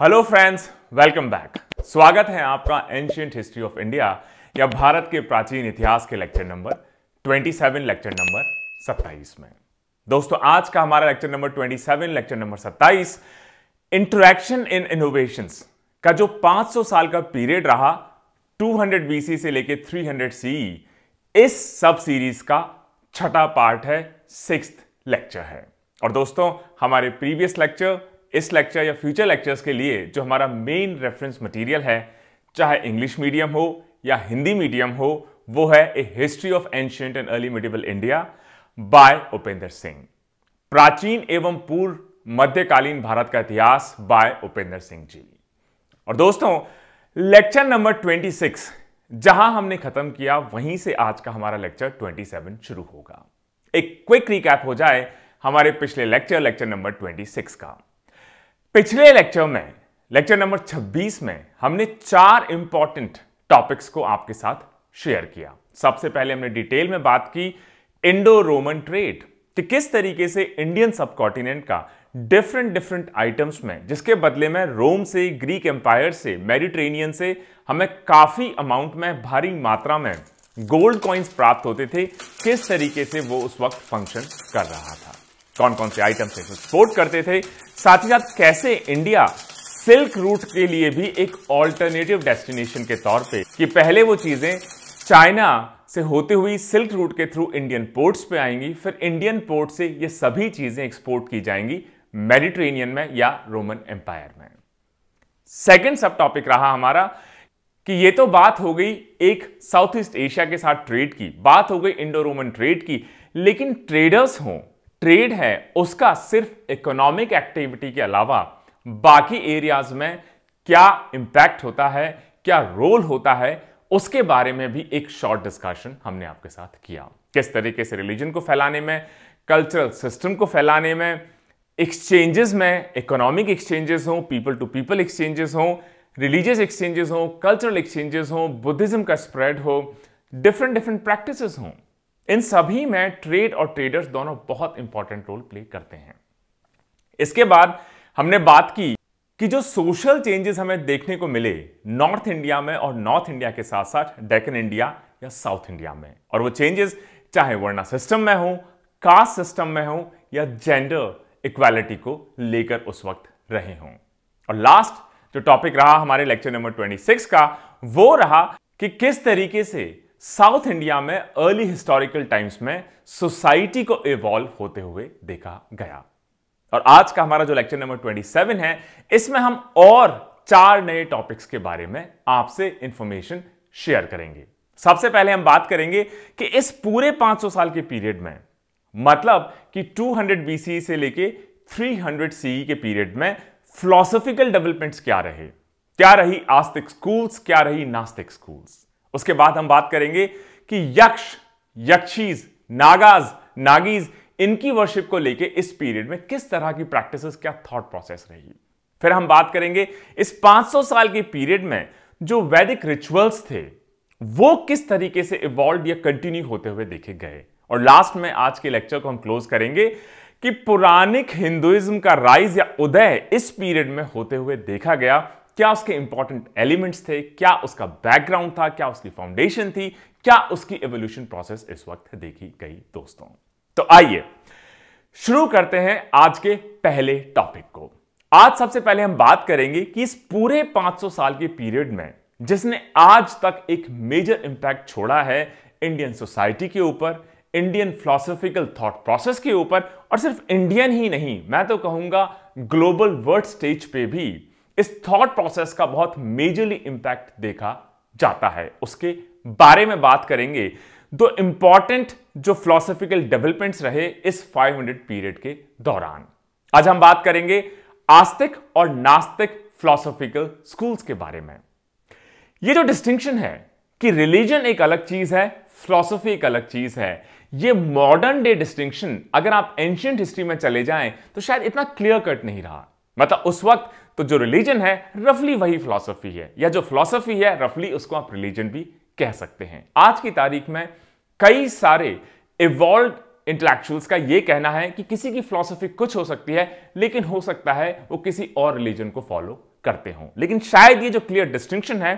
Hello friends welcome back स्वागत है आपका एंशियंट हिस्ट्री ऑफ इंडिया या भारत के प्राचीन इतिहास के लेक्चर नंबर 27 लेक्चर नंबर 27 में दोस्तों आज का हमारा lecture number 27 lecture number 27 interaction in innovations का जो 500 साल का पीरियड रहा 200 बीसी से लेके 300 सी इस सब सीरीज का छठा पार्ट है सिक्स लेक्चर है और दोस्तों हमारे प्रीवियस लेक्चर इस लेक्चर या फ्यूचर लेक्चर्स के लिए जो हमारा मेन रेफरेंस मटेरियल है चाहे इंग्लिश मीडियम हो या हिंदी मीडियम हो वो है A history of ancient and early medieval India by Upendra Singh प्राचीन एवं पूर्व मध्यकालीन भारत का इतिहास बाय उपेंद्र सिंह जी और दोस्तों लेक्चर नंबर 26 जहां हमने खत्म किया वहीं से आज का हमारा लेक्चर 27 शुरू होगा एक क्विक रिकैप हो जाए हमारे पिछले लेक्चर लेक्चर नंबर 26 का पिछले लेक्चर में लेक्चर नंबर 26 में हमने चार इंपॉर्टेंट टॉपिक्स को आपके साथ शेयर किया सबसे पहले हमने डिटेल में बात की इंडो रोमन ट्रेड कि किस तरीके से इंडियन सबकॉन्टिनेंट का डिफरेंट डिफरेंट आइटम्स में जिसके बदले में रोम से ग्रीक एम्पायर से मेडिट्रेनियन से हमें काफ़ी अमाउंट में भारी मात्रा में गोल्ड कॉइन्स प्राप्त होते थे किस तरीके से वो उस वक्त फंक्शन कर रहा था कौन कौन से आइटम्स एक्सपोर्ट करते थे साथ ही साथ कैसे इंडिया सिल्क रूट के लिए भी एक ऑल्टरनेटिव डेस्टिनेशन के तौर पे कि पहले वो चीजें चाइना से होते हुई सिल्क रूट के थ्रू इंडियन पोर्ट्स पे आएंगी फिर इंडियन पोर्ट से ये सभी चीजें एक्सपोर्ट की जाएंगी मेडिट्रेनियन में या रोमन एम्पायर में सेकेंड सब टॉपिक रहा हमारा कि ये तो बात हो गई एक साउथ ईस्ट एशिया के साथ ट्रेड की बात हो गई इंडो रोमन ट्रेड की लेकिन ट्रेडर्स हों ट्रेड है उसका सिर्फ इकोनॉमिक एक्टिविटी के अलावा बाकी एरियाज में क्या इंपैक्ट होता है क्या रोल होता है उसके बारे में भी एक शॉर्ट डिस्कशन हमने आपके साथ किया किस तरीके से रिलीजन को फैलाने में कल्चरल सिस्टम को फैलाने में एक्सचेंजेस में इकोनॉमिक एक्सचेंजेस हों पीपल टू पीपल एक्सचेंजेस हों रिलीजियस एक्सचेंजेस हों कल्चरल एक्सचेंजेस हों बुद्धिज्म का स्प्रेड हो डिफरेंट डिफरेंट प्रैक्टिसेस हों इन सभी में ट्रेड और ट्रेडर्स दोनों बहुत इंपॉर्टेंट रोल प्ले करते हैं इसके बाद हमने बात की कि जो सोशल चेंजेस हमें देखने को मिले नॉर्थ इंडिया में और नॉर्थ इंडिया के साथ साथ डेकन इंडिया या साउथ इंडिया में और वो चेंजेस चाहे वर्णा सिस्टम में हो कास्ट सिस्टम में हो या जेंडर इक्वालिटी को लेकर उस वक्त रहे हों और लास्ट जो टॉपिक रहा हमारे लेक्चर नंबर 26 का वो रहा कि किस तरीके से साउथ इंडिया में अर्ली हिस्टोरिकल टाइम्स में सोसाइटी को इवॉल्व होते हुए देखा गया और आज का हमारा जो लेक्चर नंबर 27 है इसमें हम और चार नए टॉपिक्स के बारे में आपसे इंफॉर्मेशन शेयर करेंगे सबसे पहले हम बात करेंगे कि इस पूरे 500 साल के पीरियड में मतलब कि 200 बीसी e से लेके 300 सीई e के पीरियड में फिलोसॉफिकल डेवलपमेंट्स क्या रहे क्या रही आस्तिक स्कूल्स क्या रही नास्तिक स्कूल्स उसके बाद हम बात करेंगे कि यक्ष यक्षीज नागाज नागीज इनकी वर्शिप को लेके इस पीरियड में किस तरह की प्रैक्टिसेस क्या थॉट प्रोसेस रही फिर हम बात करेंगे इस 500 साल के पीरियड में जो वैदिक रिचुअल्स थे वो किस तरीके से इवॉल्व या कंटिन्यू होते हुए देखे गए और लास्ट में आज के लेक्चर को हम क्लोज करेंगे कि पुराणिक हिंदुइज्म का राइज या उदय इस पीरियड में होते हुए देखा गया क्या उसके इंपॉर्टेंट एलिमेंट्स थे क्या उसका बैकग्राउंड था क्या उसकी फाउंडेशन थी क्या उसकी एवोल्यूशन प्रोसेस इस वक्त देखी गई दोस्तों तो आइए शुरू करते हैं आज के पहले टॉपिक को आज सबसे पहले हम बात करेंगे कि इस पूरे 500 साल के पीरियड में जिसने आज तक एक मेजर इंपैक्ट छोड़ा है इंडियन सोसाइटी के ऊपर इंडियन फिलोसॉफिकल थॉट प्रोसेस के ऊपर और सिर्फ इंडियन ही नहीं मैं तो कहूंगा ग्लोबल वर्ल्ड स्टेज पे भी इस थॉट प्रोसेस का बहुत मेजरली इंपैक्ट देखा जाता है उसके बारे में बात करेंगे दो इंपॉर्टेंट जो फिलोसफिकल डेवलपमेंट्स रहे इस 500 पीरियड के दौरान आज हम बात करेंगे आस्तिक और नास्तिक फिलोसफिकल स्कूल्स के बारे में ये जो डिस्टिंक्शन है कि रिलीजन एक अलग चीज है फिलोसफी एक अलग चीज है ये मॉडर्न डे डिस्टिंक्शन अगर आप एंशियंट हिस्ट्री में चले जाएं तो शायद इतना क्लियर कट नहीं रहा मतलब उस वक्त तो जो रिलीजन है रफली वही फिलोसफी है या जो फिलोसफी है रफली उसको आप रिलीजन भी कह सकते हैं आज की तारीख में कई सारे इवॉल्व इंटेलेक्चुअल्स का यह कहना है कि किसी की फिलोसफी कुछ हो सकती है लेकिन हो सकता है वो किसी और रिलीजन को फॉलो करते हों लेकिन शायद ये जो क्लियर डिस्टिंक्शन है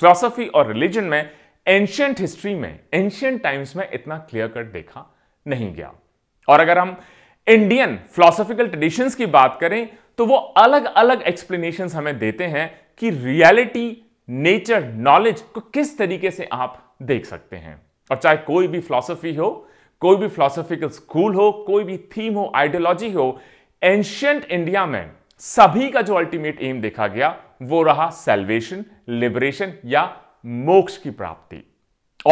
फिलोसफी और रिलीजन में एंशियंट हिस्ट्री में एंशियंट टाइम्स में इतना क्लियर कट देखा नहीं गया और अगर हम इंडियन फिलोसॉफिकल ट्रेडिशंस की बात करें तो वो अलग अलग एक्सप्लेनेशन हमें देते हैं कि रियलिटी नेचर नॉलेज को किस तरीके से आप देख सकते हैं और चाहे कोई भी फिलोसफी हो कोई भी फिलोसॉफिकल स्कूल हो कोई भी थीम हो आइडियोलॉजी हो एंशियंट इंडिया में सभी का जो अल्टीमेट एम देखा गया वो रहा सेल्वेशन लिबरेशन या मोक्ष की प्राप्ति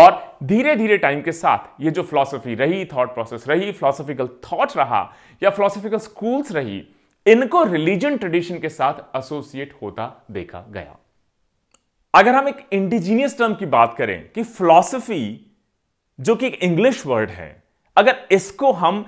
और धीरे धीरे टाइम के साथ ये जो फिलॉसफी रही थॉट प्रोसेस रही फिलोसफिकल थॉट रहा या फिलोसफिकल स्कूल्स रही इनको रिलीजन ट्रेडिशन के साथ एसोसिएट होता देखा गया अगर हम एक इंडिजीनियस टर्म की बात करें कि फिलोसफी जो कि एक इंग्लिश वर्ड है अगर इसको हम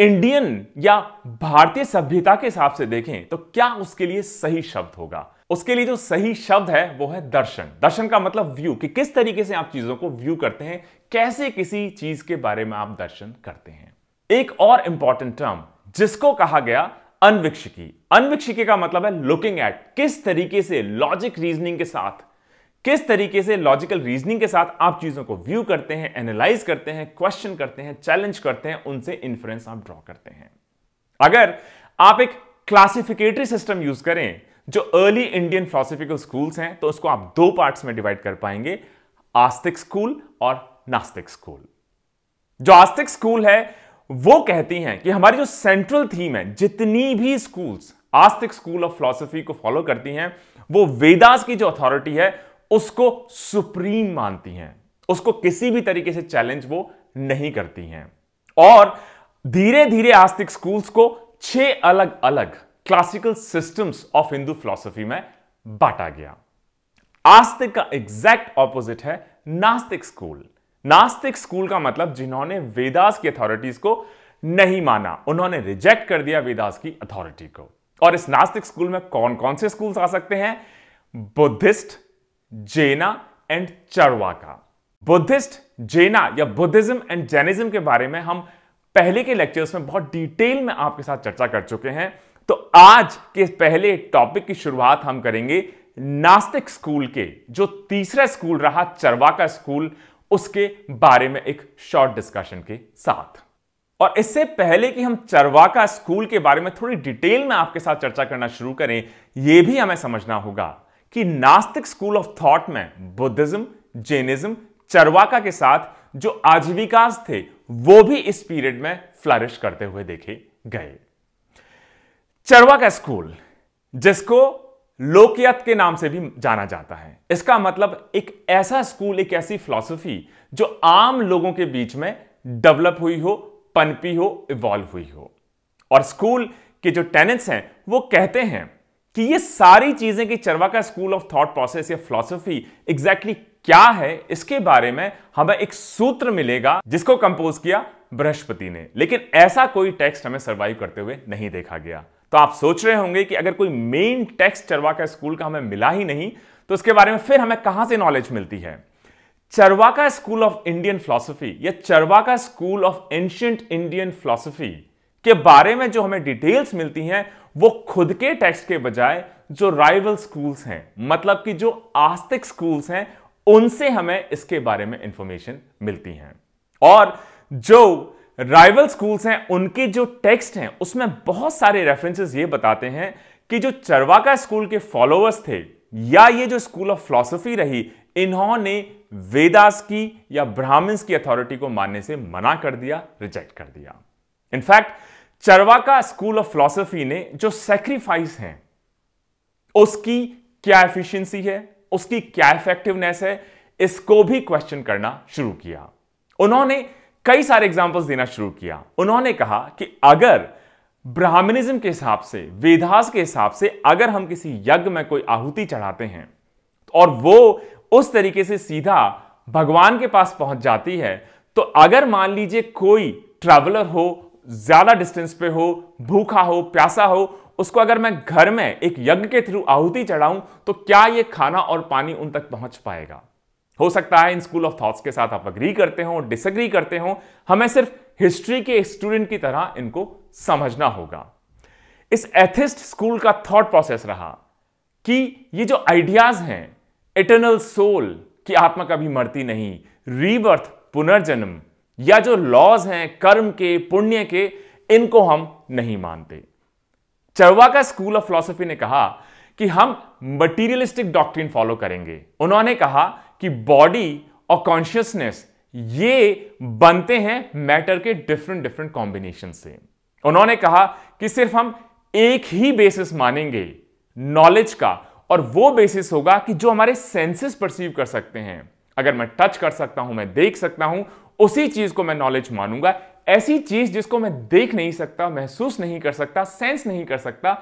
इंडियन या भारतीय सभ्यता के हिसाब से देखें तो क्या उसके लिए सही शब्द होगा उसके लिए जो सही शब्द है वो है दर्शन दर्शन का मतलब व्यू कि किस तरीके से आप चीजों को व्यू करते हैं कैसे किसी चीज के बारे में आप दर्शन करते हैं एक और इंपॉर्टेंट टर्म जिसको कहा गया अनविक्षिकी अनविक्षिकी का मतलब है लुकिंग एट किस तरीके से लॉजिक रीजनिंग के साथ किस तरीके से लॉजिकल रीजनिंग के साथ आप चीजों को व्यू करते हैं एनालाइज करते हैं क्वेश्चन करते हैं चैलेंज करते हैं उनसे इंफ्लुएंस आप ड्रॉ करते हैं अगर आप एक क्लासिफिकेटरी सिस्टम यूज करें जो अर्ली इंडियन फिलोसफिकल स्कूल्स हैं तो उसको आप दो पार्ट्स में डिवाइड कर पाएंगे आस्तिक स्कूल और नास्तिक स्कूल जो आस्तिक स्कूल है वो कहती हैं कि हमारी जो सेंट्रल थीम है जितनी भी schools astika school of philosophy को फॉलो करती हैं वो वेदास की जो अथॉरिटी है उसको सुप्रीम मानती हैं उसको किसी भी तरीके से चैलेंज वो नहीं करती हैं और धीरे धीरे आस्तिक स्कूल्स को छह अलग अलग classical systems of Hindu philosophy में बांटा गया आस्तिक का एग्जैक्ट ऑपोजिट है नास्तिक स्कूल नास्तिक स्कूल का मतलब जिन्होंने वेदास की अथॉरिटीज को नहीं माना उन्होंने रिजेक्ट कर दिया वेदास की अथॉरिटी को और इस नास्तिक स्कूल में कौन कौन से स्कूल्स आ सकते हैं बुद्धिस्ट जेना एंड चरवा का बुद्धिस्ट जेना या बुद्धिज्म एंड जैनिज्म के बारे में हम पहले के लेक्चर्स में बहुत डिटेल में आपके साथ चर्चा कर चुके हैं तो आज के पहले टॉपिक की शुरुआत हम करेंगे नास्तिक स्कूल के जो तीसरा स्कूल रहा चरवा का स्कूल उसके बारे में एक शॉर्ट डिस्कशन के साथ और इससे पहले कि हम चरवा का स्कूल के बारे में थोड़ी डिटेल में आपके साथ चर्चा करना शुरू करें यह भी हमें समझना होगा कि नास्तिक स्कूल ऑफ थॉट में बुद्धिज्म जैनिज्म चरवाका के साथ जो आजीविकास थे वो भी इस पीरियड में फ्लरिश करते हुए देखे गए चरवा का स्कूल जिसको लोकियत के नाम से भी जाना जाता है इसका मतलब एक ऐसा स्कूल एक ऐसी फिलॉसफी जो आम लोगों के बीच में डेवलप हुई हो पनपी हो इवॉल्व हुई हो और स्कूल के जो टेनेंट्स हैं वो कहते हैं कि ये सारी चीजें कि Charvaka school of thought process या फिलॉसफी एग्जैक्टली क्या है इसके बारे में हमें एक सूत्र मिलेगा जिसको कंपोज किया बृहस्पति ने लेकिन ऐसा कोई टेक्स्ट हमें सर्वाइव करते हुए नहीं देखा गया तो आप सोच रहे होंगे कि अगर कोई मेन टेक्स्ट चरवा का स्कूल का हमें मिला ही नहीं तो उसके बारे में फिर हमें कहां से नॉलेज मिलती है चरवा Charvaka school of Indian philosophy या Charvaka school of ancient Indian philosophy के बारे में जो हमें डिटेल्स मिलती हैं वो खुद के टेक्स्ट के बजाय जो राइवल स्कूल्स हैं मतलब कि जो आस्तिक स्कूल्स हैं उनसे हमें इसके बारे में इंफॉर्मेशन मिलती है और जो राइवल स्कूल्स हैं उनके जो टेक्स्ट हैं उसमें बहुत सारे रेफरेंसेस ये बताते हैं कि जो चरवाका स्कूल के फॉलोअर्स थे या ये जो स्कूल ऑफ फिलोसफी रही इन्होंने वेदास की या ब्राह्मण्स की अथॉरिटी को मानने से मना कर दिया रिजेक्ट कर दिया in fact Charvaka school of philosophy ने जो सेक्रीफाइस है उसकी क्या एफिशिएंसी है उसकी क्या इफेक्टिवनेस है इसको भी क्वेश्चन करना शुरू किया उन्होंने कई सारे एग्जाम्पल्स देना शुरू किया उन्होंने कहा कि अगर ब्राह्मणिज्म के हिसाब से वेदास के हिसाब से अगर हम किसी यज्ञ में कोई आहुति चढ़ाते हैं और वो उस तरीके से सीधा भगवान के पास पहुंच जाती है तो अगर मान लीजिए कोई ट्रैवलर हो ज्यादा डिस्टेंस पे हो भूखा हो प्यासा हो उसको अगर मैं घर में एक यज्ञ के थ्रू आहुति चढ़ाऊं तो क्या ये खाना और पानी उन तक पहुंच पाएगा हो सकता है इन स्कूल ऑफ थॉट्स के साथ आप अग्री करते हो डिसग्री करते हो हमें सिर्फ हिस्ट्री के स्टूडेंट की तरह इनको समझना होगा इस एथिस्ट स्कूल का थॉट प्रोसेस रहा कि ये जो आइडियाज हैं इटर्नल सोल कि आत्मा कभी मरती नहीं रीबर्थ पुनर्जन्म या जो लॉज हैं कर्म के पुण्य के इनको हम नहीं मानते चरवा का स्कूल ऑफ फिलोसफी ने कहा कि हम मटीरियलिस्टिक डॉक्ट्रिन फॉलो करेंगे उन्होंने कहा कि बॉडी और कॉन्शियसनेस ये बनते हैं मैटर के डिफरेंट डिफरेंट कॉम्बिनेशन से उन्होंने कहा कि सिर्फ हम एक ही बेसिस मानेंगे नॉलेज का और वो बेसिस होगा कि जो हमारे सेंसेस परसीव कर सकते हैं अगर मैं टच कर सकता हूं मैं देख सकता हूं उसी चीज को मैं नॉलेज मानूंगा ऐसी चीज जिसको मैं देख नहीं सकता महसूस नहीं कर सकता सेंस नहीं कर सकता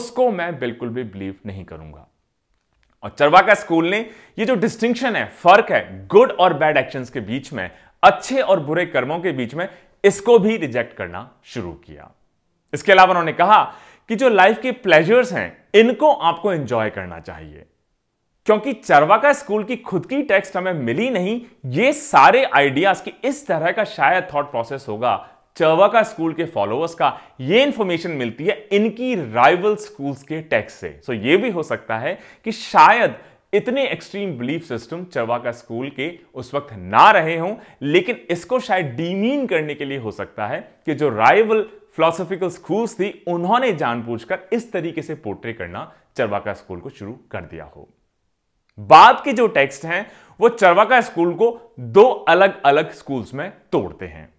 उसको मैं बिल्कुल भी बिलीव नहीं करूंगा और चरवाका स्कूल ने ये जो डिस्टिंक्शन है फर्क है गुड और बैड एक्शन के बीच में अच्छे और बुरे कर्मों के बीच में इसको भी रिजेक्ट करना शुरू किया इसके अलावा उन्होंने कहा कि जो लाइफ के प्लेजर्स हैं इनको आपको एंजॉय करना चाहिए क्योंकि चरवाका स्कूल की खुद की टेक्स्ट हमें मिली नहीं ये सारे आइडियाज की इस तरह का शायद थॉट प्रोसेस होगा चर्वाका स्कूल के फॉलोअर्स का ये इंफॉर्मेशन मिलती है इनकी राइवल स्कूल्स के टैक्स से सो so ये भी हो सकता है कि शायद इतने extreme belief system Charvaka school के उस वक्त ना रहे हों लेकिन इसको शायद डीमीन करने के लिए हो सकता है कि जो राइवल फिलोसफिकल स्कूल्स थी उन्होंने जानबूझकर इस तरीके से पोर्ट्रे करना चरवाका स्कूल को शुरू कर दिया हो बाद के जो टेक्स्ट हैं वो चरवाका स्कूल को दो अलग अलग स्कूल्स में तोड़ते हैं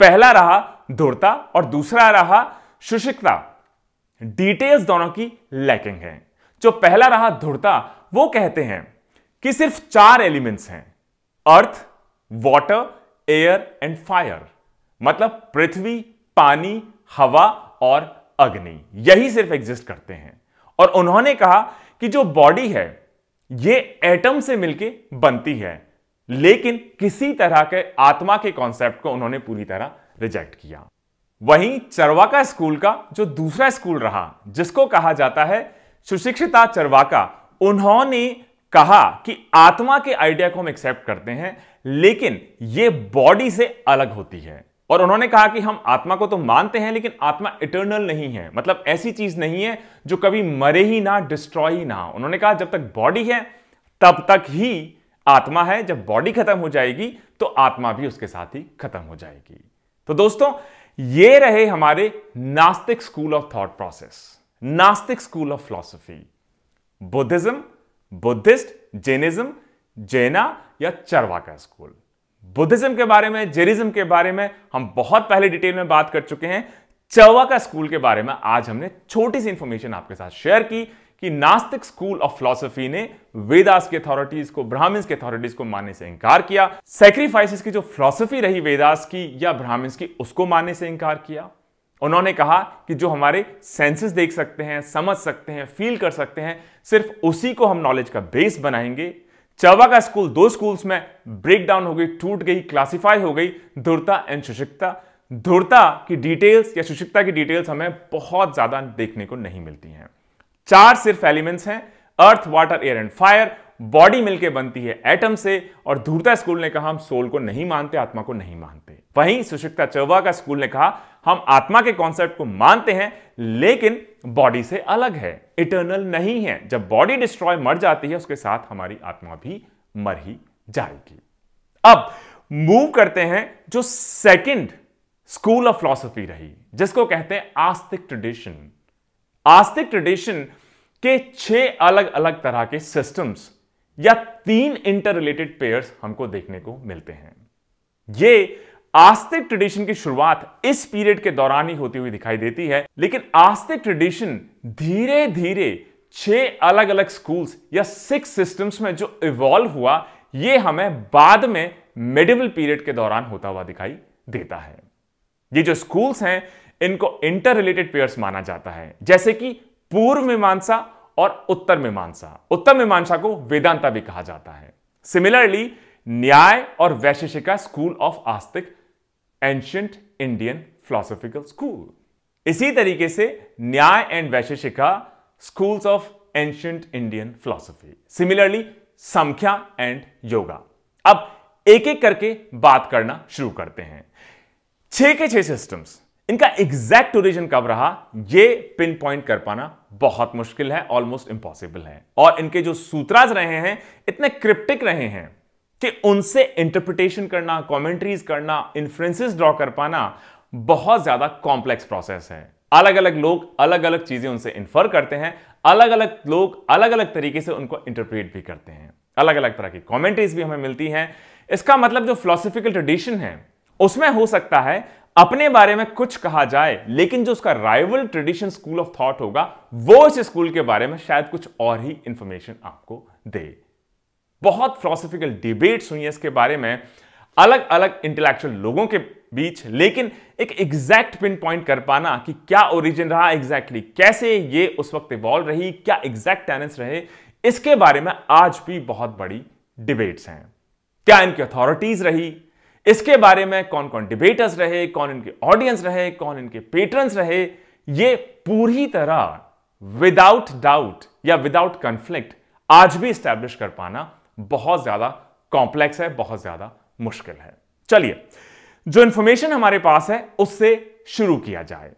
पहला रहा धूर्ता और दूसरा रहा सुशिकता डिटेल्स दोनों की लैकिंग है जो पहला रहा धूर्ता वो कहते हैं कि सिर्फ चार एलिमेंट्स हैं earth water air and fire मतलब पृथ्वी पानी हवा और अग्नि यही सिर्फ एग्जिस्ट करते हैं और उन्होंने कहा कि जो बॉडी है ये एटम से मिलके बनती है लेकिन किसी तरह के आत्मा के कॉन्सेप्ट को उन्होंने पूरी तरह रिजेक्ट किया वहीं चरवाका स्कूल का जो दूसरा स्कूल रहा जिसको कहा जाता है सुशिक्षिता चरवाका उन्होंने कहा कि आत्मा के आइडिया को हम एक्सेप्ट करते हैं लेकिन यह बॉडी से अलग होती है और उन्होंने कहा कि हम आत्मा को तो मानते हैं लेकिन आत्मा इटर्नल नहीं है मतलब ऐसी चीज नहीं है जो कभी मरे ही ना डिस्ट्रॉय ही ना उन्होंने कहा जब तक बॉडी है तब तक ही आत्मा है जब बॉडी खत्म हो जाएगी तो आत्मा भी उसके साथ ही खत्म हो जाएगी तो दोस्तों ये रहे हमारे नास्तिक school of thought process nastika school of philosophy Buddhism Buddhist Jainism Jaina या चरवा का स्कूल बुद्धिज्म के बारे में जेनिज्म के बारे में हम बहुत पहले डिटेल में बात कर चुके हैं चरवा का स्कूल के बारे में आज हमने छोटी सी इंफॉर्मेशन आपके साथ शेयर की कि नास्तिक स्कूल ऑफ फिलोसफी ने वेदास की अथॉरिटीज को ब्राह्मण्स की अथॉरिटीज को मानने से इंकार किया सेक्रीफाइसिस की जो फिलोसफी रही वेदास की या ब्राह्मण्स की उसको मानने से इंकार किया उन्होंने कहा कि जो हमारे सेंसेस देख सकते हैं समझ सकते हैं फील कर सकते हैं सिर्फ उसी को हम नॉलेज का बेस बनाएंगे चवा का स्कूल दो स्कूल्स में ब्रेक डाउन हो गई टूट गई क्लासिफाई हो गई धुरता एंड सुशिक्षता धुरता की डिटेल्स या सुशिक्षता की डिटेल्स हमें बहुत ज़्यादा देखने को नहीं मिलती हैं चार सिर्फ एलिमेंट्स हैं earth water air and fire body मिलके बनती है एटम से और धूर्ता स्कूल ने कहा हम सोल को नहीं मानते आत्मा को नहीं मानते वहीं सुशिक्ता चौवा का स्कूल ने कहा हम आत्मा के कॉन्सेप्ट को मानते हैं लेकिन बॉडी से अलग है इटर्नल नहीं है जब बॉडी डिस्ट्रॉय मर जाती है उसके साथ हमारी आत्मा भी मर ही जाएगी अब मूव करते हैं जो सेकंड स्कूल ऑफ फिलोसफी रही जिसको कहते हैं आस्तिक ट्रेडिशन आस्तिक ट्रेडिशन के छह अलग अलग तरह के सिस्टम्स या तीन इंटर रिलेटेड पेयर्स हमको देखने को मिलते हैं ये आस्तिक ट्रेडिशन की शुरुआत इस पीरियड के दौरान ही होती हुई दिखाई देती है लेकिन आस्तिक ट्रेडिशन धीरे धीरे छह अलग अलग स्कूल्स या सिक्स सिस्टम्स में जो इवॉल्व हुआ यह हमें बाद में मेडिवल पीरियड के दौरान होता हुआ दिखाई देता है ये जो स्कूल्स हैं इनको इंटर रिलेटेड पेयर्स माना जाता है जैसे कि पूर्व मीमांसा और उत्तर मीमांसा उत्तर मीमांसा को वेदांता भी कहा जाता है सिमिलरली न्याय और वैशेषिका स्कूल ऑफ आस्तिक एंशियंट इंडियन फिलोसॉफिकल स्कूल इसी तरीके से Nyaya and Vaisheshika schools of ancient Indian philosophy similarly Samkhya and Yoga अब एक एक करके बात करना शुरू करते हैं छह के छह सिस्टम्स इनका एग्जैक्ट ओरिजिन कब रहा ये पिन पॉइंट कर पाना बहुत मुश्किल है ऑलमोस्ट इंपॉसिबल है और इनके जो सूत्राज रहे हैं इतने क्रिप्टिक रहे हैं कि उनसे इंटरप्रिटेशन करना कॉमेंट्रीज करना इंफ्रेंसिस ड्रॉ कर पाना बहुत ज्यादा कॉम्प्लेक्स प्रोसेस है अलग अलग लोग अलग अलग चीजें उनसे इन्फर करते हैं अलग अलग लोग अलग अलग तरीके से उनको इंटरप्रेट भी करते हैं अलग अलग तरह की कॉमेंट्रीज भी हमें मिलती हैं इसका मतलब जो फिलोसफिकल ट्रेडिशन है उसमें हो सकता है अपने बारे में कुछ कहा जाए लेकिन जो उसका rival tradition school of thought होगा वो इस स्कूल के बारे में शायद कुछ और ही इंफॉर्मेशन आपको दे बहुत फिलोसफिकल डिबेट्स हुई है इसके बारे में अलग अलग इंटेलेक्चुअल लोगों के बीच लेकिन एक एग्जैक्ट पिन पॉइंट कर पाना कि क्या ओरिजिन रहा एग्जैक्टली exactly, कैसे ये उस वक्त इवॉल्व रही क्या एग्जैक्ट टैलेंस रहे इसके बारे में आज भी बहुत बड़ी डिबेट्स हैं क्या इनकी अथॉरिटीज रही इसके बारे में कौन कौन डिबेटर्स रहे कौन इनके ऑडियंस रहे कौन इनके पेटर्न रहे ये पूरी तरह विदाउट डाउट या विदाउट कंफ्लिक्ट आज भी स्टैब्लिश कर पाना बहुत ज्यादा कॉम्प्लेक्स है बहुत ज्यादा मुश्किल है चलिए जो इंफॉर्मेशन हमारे पास है उससे शुरू किया जाए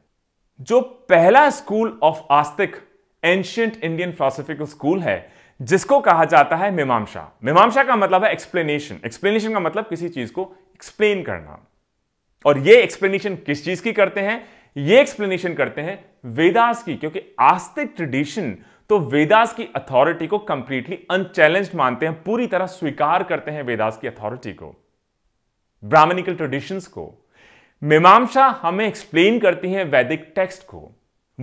जो पहला स्कूल ऑफ आस्तिक एंशियंट इंडियन फिलोसफिकल स्कूल है जिसको कहा जाता है मीमांसा मीमांशा का मतलब है एक्सप्लेनेशन एक्सप्लेनेशन का मतलब किसी चीज को एक्सप्लेन करना और ये एक्सप्लेनेशन किस चीज की करते हैं ये एक्सप्लेनेशन करते हैं वेदास की क्योंकि आस्तिक ट्रेडिशन तो वेदास की अथॉरिटी को कंप्लीटली अनचैलेंज मानते हैं पूरी तरह स्वीकार करते हैं वेदास की अथॉरिटी को ब्राह्मणिकल ट्रेडिशंस को मीमांसा हमें एक्सप्लेन करती है वैदिक टेक्स्ट को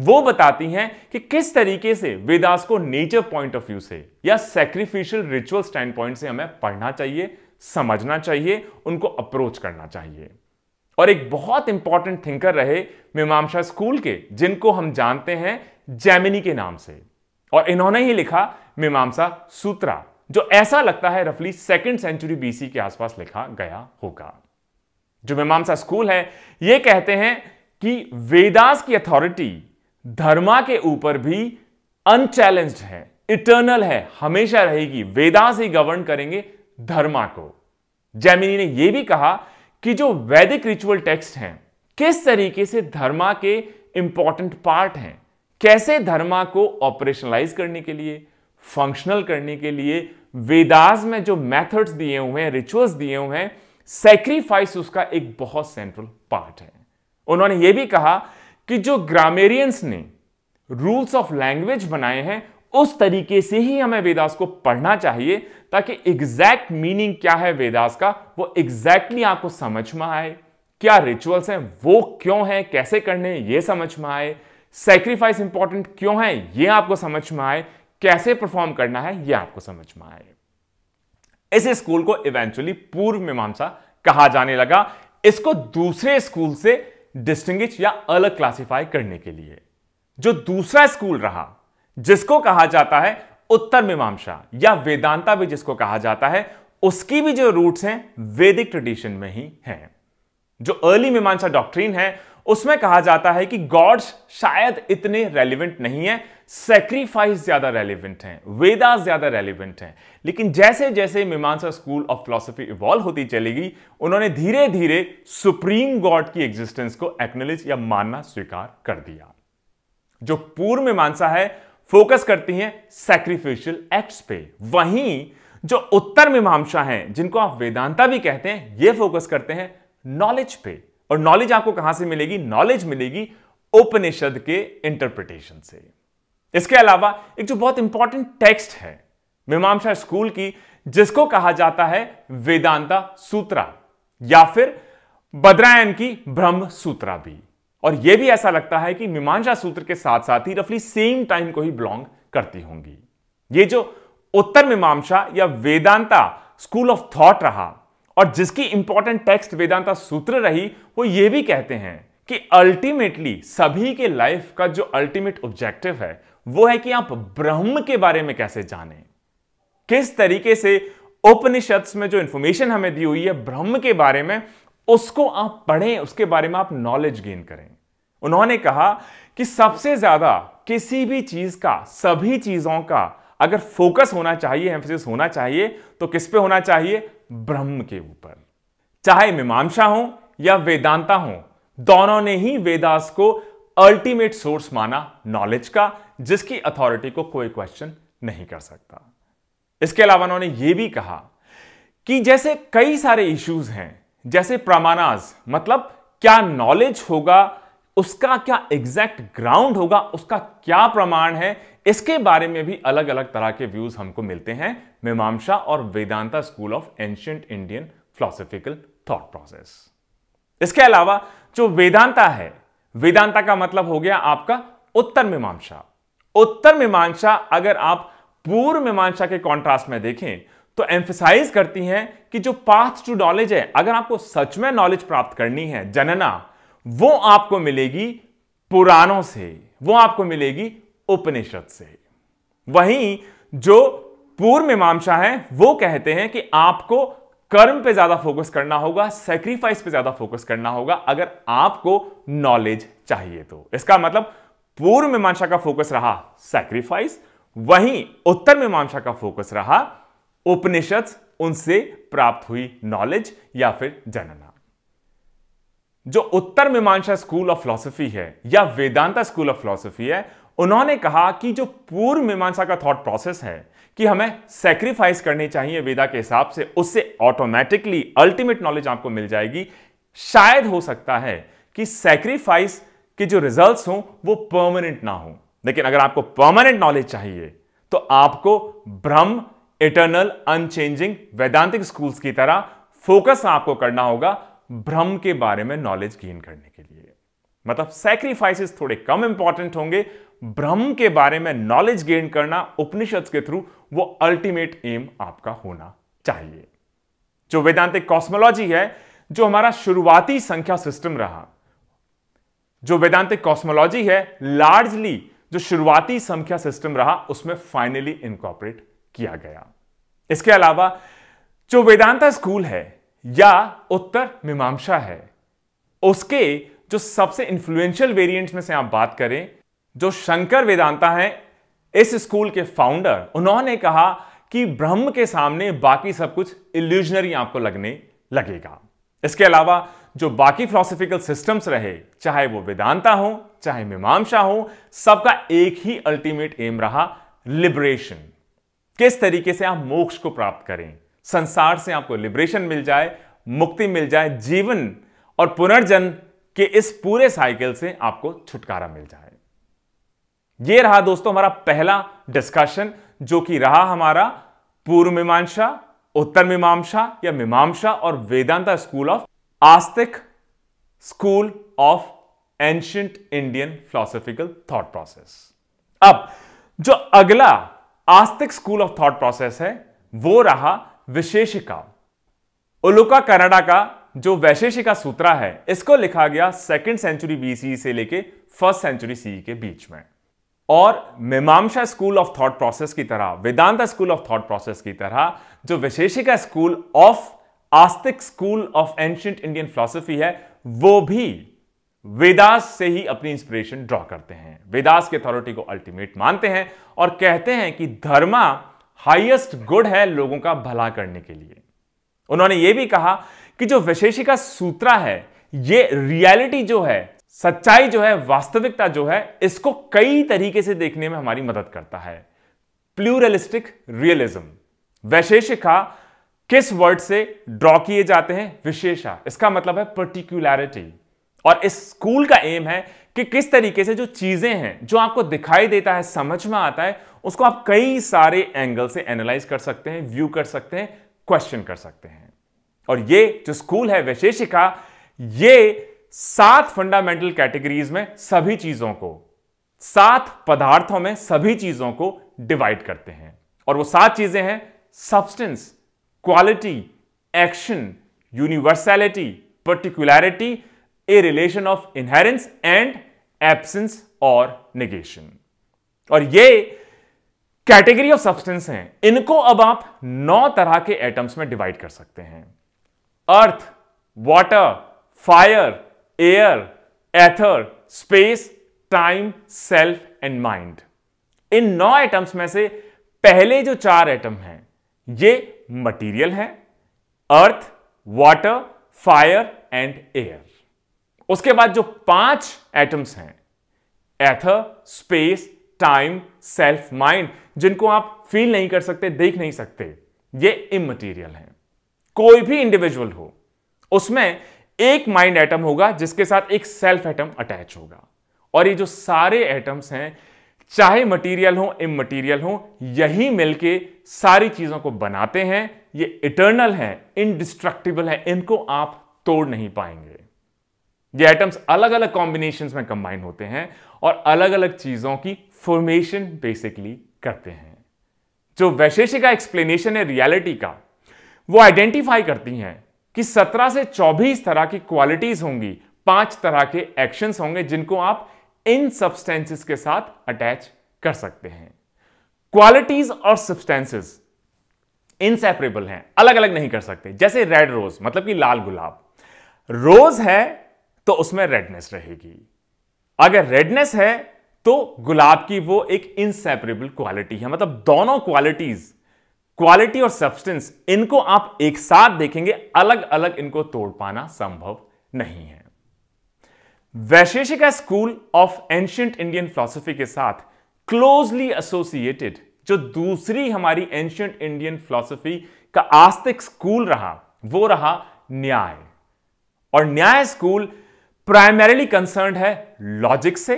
वो बताती हैं कि किस तरीके से वेदास को नेचर पॉइंट ऑफ व्यू से या सेक्रीफिशियल रिचुअल स्टैंड पॉइंट से हमें पढ़ना चाहिए समझना चाहिए उनको अप्रोच करना चाहिए और एक बहुत इंपॉर्टेंट थिंकर रहे मीमांसा स्कूल के जिनको हम जानते हैं जैमिनी के नाम से और इन्होंने ही लिखा मीमांसा सूत्रा जो ऐसा लगता है रफली सेकेंड सेंचुरी बीसी के आसपास लिखा गया होगा जो मीमांसा स्कूल है ये कहते हैं कि वेदास की अथॉरिटी धर्मा के ऊपर भी अनचैलेंज्ड है इटर्नल है हमेशा रहेगी वेदास ही गवर्न करेंगे धर्मा को जैमिनी ने यह भी कहा कि जो वैदिक रिचुअल टेक्स्ट हैं किस तरीके से धर्मा के इंपॉर्टेंट पार्ट हैं कैसे धर्मा को ऑपरेशनलाइज करने के लिए फंक्शनल करने के लिए वेदास में जो मेथड्स दिए हुए हैं रिचुअल्स दिए हुए हैं सेक्रीफाइस उसका एक बहुत सेंट्रल पार्ट है उन्होंने यह भी कहा कि जो ग्रामेरियंस ने रूल्स ऑफ लैंग्वेज बनाए हैं उस तरीके से ही हमें वेदास को पढ़ना चाहिए ताकि एग्जैक्ट मीनिंग क्या है वेदास का वो एग्जैक्टली आपको समझ में आए क्या रिचुअल्स हैं वो क्यों हैं कैसे करने ये समझ में आए सेक्रीफाइस इंपॉर्टेंट क्यों है ये आपको समझ में आए कैसे परफॉर्म करना है ये आपको समझ में आए इस स्कूल को इवेंचुअली पूर्व मीमांसा कहा जाने लगा इसको दूसरे स्कूल से डिस्टिंग्विश या अलग क्लासिफाई करने के लिए जो दूसरा स्कूल रहा जिसको कहा जाता है उत्तर मीमांसा या वेदांता भी जिसको कहा जाता है उसकी भी जो रूट्स हैं वैदिक ट्रेडिशन में ही हैं जो अर्ली मीमांसा डॉक्ट्रीन है उसमें कहा जाता है कि गॉड्स शायद इतने रेलिवेंट नहीं है सेक्रीफाइस ज्यादा रेलिवेंट हैं वेदा ज्यादा रेलिवेंट हैं लेकिन जैसे जैसे मीमांसा स्कूल ऑफ फिलोसफी इवॉल्व होती चलेगी उन्होंने धीरे धीरे सुप्रीम गॉड की एग्जिस्टेंस को एक्नोलेज या मानना स्वीकार कर दिया जो पूर्व मीमांसा है फोकस करती हैं सेक्रीफिशियल एक्ट्स पे वहीं जो उत्तर मीमांसा हैं जिनको आप वेदांता भी कहते हैं ये फोकस करते हैं नॉलेज पे और नॉलेज आपको कहां से मिलेगी नॉलेज मिलेगी उपनिषद के इंटरप्रिटेशन से इसके अलावा एक जो बहुत इंपॉर्टेंट टेक्स्ट है मीमांसा स्कूल की जिसको कहा जाता है वेदांता सूत्रा या फिर बद्रायन की ब्रह्म सूत्रा भी और यह भी ऐसा लगता है कि मीमांसा सूत्र के साथ साथ ही रफली सेम टाइम को ही बिलोंग करती होंगी ये जो उत्तर मीमांसा या वेदांता स्कूल ऑफ थॉट रहा और जिसकी इंपॉर्टेंट टेक्स्ट वेदांता सूत्र रही वो ये भी कहते हैं कि अल्टीमेटली सभी के लाइफ का जो अल्टीमेट ऑब्जेक्टिव है वो है कि आप ब्रह्म के बारे में कैसे जानें किस तरीके से उपनिषद में जो इंफॉर्मेशन हमें दी हुई है ब्रह्म के बारे में उसको आप पढ़ें उसके बारे में आप नॉलेज गेन करें उन्होंने कहा कि सबसे ज्यादा किसी भी चीज का सभी चीजों का अगर फोकस होना चाहिए एम्फोसिस होना चाहिए तो किस पे होना चाहिए ब्रह्म के ऊपर चाहे मीमांसा हो या वेदांता हो दोनों ने ही वेदास को अल्टीमेट सोर्स माना नॉलेज का जिसकी अथॉरिटी को कोई क्वेश्चन नहीं कर सकता इसके अलावा उन्होंने यह भी कहा कि जैसे कई सारे इश्यूज हैं जैसे प्रमाणाज मतलब क्या नॉलेज होगा उसका क्या एग्जैक्ट ग्राउंड होगा उसका क्या प्रमाण है इसके बारे में भी अलग अलग तरह के व्यूज हमको मिलते हैं मीमांसा और Vedanta school of ancient Indian philosophical thought process इसके अलावा जो वेदांता है वेदांता का मतलब हो गया आपका उत्तर मीमांसा उत्तर मीमांसा अगर आप पूर्व मीमांसा के कॉन्ट्रास्ट में देखें तो एम्फिसाइज करती हैं कि जो पाथ टू नॉलेज है अगर आपको सच में नॉलेज प्राप्त करनी है जनना वो आपको मिलेगी पुराणों से वो आपको मिलेगी उपनिषद से वहीं जो पूर्व मीमांसा है वो कहते हैं कि आपको कर्म पे ज्यादा फोकस करना होगा सेक्रीफाइस पे ज्यादा फोकस करना होगा अगर आपको नॉलेज चाहिए तो इसका मतलब पूर्व मीमांसा का फोकस रहा सेक्रीफाइस वहीं उत्तर मीमांसा का फोकस रहा उपनिषद उनसे प्राप्त हुई नॉलेज या फिर जनना जो उत्तर मीमांसा स्कूल ऑफ फिलोसफी है या वेदांता स्कूल ऑफ फिलोसफी है उन्होंने कहा कि जो पूर्व मीमांसा का थॉट प्रोसेस है कि हमें सेक्रीफाइस करनी चाहिए वेदा के हिसाब से उससे ऑटोमेटिकली अल्टीमेट नॉलेज आपको मिल जाएगी शायद हो सकता है कि सेक्रीफाइस के जो रिजल्ट्स हों वो परमानेंट ना हो लेकिन अगर आपको परमानेंट नॉलेज चाहिए तो आपको ब्रह्म इटर्नल अनचेंजिंग वैदांतिक स्कूल्स की तरह फोकस आपको करना होगा ब्रह्म के बारे में नॉलेज गेन करने के लिए मतलब सेक्रीफाइसेस थोड़े कम इंपॉर्टेंट होंगे ब्रह्म के बारे में नॉलेज गेन करना उपनिषद के थ्रू वो अल्टीमेट एम आपका होना चाहिए जो वेदांतिक कॉस्मोलॉजी है जो हमारा शुरुआती संख्या सिस्टम रहा जो वेदांतिक कॉस्मोलॉजी है लार्जली जो शुरुआती संख्या सिस्टम रहा उसमें फाइनली इनकॉपरेट किया गया इसके अलावा जो वेदांता स्कूल है या उत्तर मीमांसा है उसके जो सबसे इंफ्लुएंशियल वेरिएंट्स में से आप बात करें जो शंकर वेदांता हैं इस स्कूल के फाउंडर उन्होंने कहा कि ब्रह्म के सामने बाकी सब कुछ इल्यूजनरी आपको लगने लगेगा इसके अलावा जो बाकी फिलोसफिकल सिस्टम्स रहे चाहे वो वेदांता हो चाहे मीमांसा हो सबका एक ही अल्टीमेट एम रहा लिबरेशन किस तरीके से आप मोक्ष को प्राप्त करें संसार से आपको लिबरेशन मिल जाए मुक्ति मिल जाए जीवन और पुनर्जन्म के इस पूरे साइकिल से आपको छुटकारा मिल जाए ये रहा दोस्तों हमारा पहला डिस्कशन जो कि रहा हमारा पूर्व मीमांसा उत्तर मीमांसा या मीमांसा और Vedanta school of astika school of ancient Indian philosophical thought process अब जो अगला आस्तिक स्कूल ऑफ थॉट प्रोसेस है वो रहा विशेषिका उलुका कनाडा का जो वैशेषिका सूत्रा है इसको लिखा गया सेकेंड सेंचुरी बीसी से लेके फर्स्ट सेंचुरी सी के बीच में और Mimamsa school of thought process की तरह Vedanta school of thought process की तरह जो Vaisheshika school of astika school of ancient Indian philosophy है वो भी वेदास से ही अपनी इंस्पिरेशन ड्रॉ करते हैं वेदास के अथॉरिटी को अल्टीमेट मानते हैं और कहते हैं कि धर्मा हाइएस्ट गुड है लोगों का भला करने के लिए उन्होंने यह भी कहा कि जो विशेषिका सूत्रा है ये रियलिटी जो है सच्चाई जो है वास्तविकता जो है इसको कई तरीके से देखने में हमारी मदद करता है प्लूरलिस्टिक रियलिज्म वैशेषिका किस वर्ड से ड्रॉ किए जाते हैं विशेषा इसका मतलब है पर्टिकुलरिटी और इस स्कूल का एम है कि किस तरीके से जो चीजें हैं जो आपको दिखाई देता है समझ में आता है उसको आप कई सारे एंगल से एनालाइज कर सकते हैं व्यू कर सकते हैं क्वेश्चन कर सकते हैं और ये जो स्कूल है वैशेषिका ये सात फंडामेंटल कैटेगरीज में सभी चीजों को सात पदार्थों में सभी चीजों को डिवाइड करते हैं और वो सात चीजें हैं substance quality action universality particularity a relation of inherence and absence और निगेशन और ये कैटेगरी ऑफ सब्सटेंस हैं इनको अब आप नौ तरह के एटम्स में डिवाइड कर सकते हैं earth water fire air ether space time self and mind इन नौ एटम्स में से पहले जो चार एटम हैं ये मटेरियल हैं earth water fire and air उसके बाद जो पांच एटम्स हैं ether space time self mind जिनको आप फील नहीं कर सकते देख नहीं सकते ये इमटीरियल हैं कोई भी इंडिविजुअल हो उसमें एक माइंड एटम होगा जिसके साथ एक सेल्फ एटम अटैच होगा और ये जो सारे एटम्स हैं चाहे मटेरियल हो इम मटीरियल हो यही मिलके सारी चीजों को बनाते हैं ये इटर्नल है इनडिस्ट्रक्टिबल है इनको आप तोड़ नहीं पाएंगे ये एटम्स अलग अलग कॉम्बिनेशन में कंबाइन होते हैं और अलग अलग चीजों की फॉर्मेशन बेसिकली करते हैं जो वैशेषिका एक्सप्लेनेशन है रियलिटी का वो आइडेंटिफाई करती हैं कि 17 से 24 तरह की क्वालिटीज होंगी पांच तरह के एक्शंस होंगे जिनको आप इन सब्सटेंसेस के साथ अटैच कर सकते हैं क्वालिटीज और सब्सटेंसेस इनसेपरेबल हैं अलग अलग नहीं कर सकते जैसे रेड रोज मतलब कि लाल गुलाब रोज है तो उसमें रेडनेस रहेगी अगर रेडनेस है तो गुलाब की वो एक इनसेपरेबल क्वालिटी है मतलब दोनों क्वालिटीज क्वालिटी और सब्सटेंस इनको आप एक साथ देखेंगे अलग अलग इनको तोड़ पाना संभव नहीं है Vaisheshika school of ancient Indian philosophy के साथ क्लोजली एसोसिएटेड जो दूसरी हमारी एंशियंट इंडियन फिलोसफी का आस्तिक स्कूल रहा वो रहा न्याय और न्याय स्कूल प्राइमरीली कंसर्न है लॉजिक से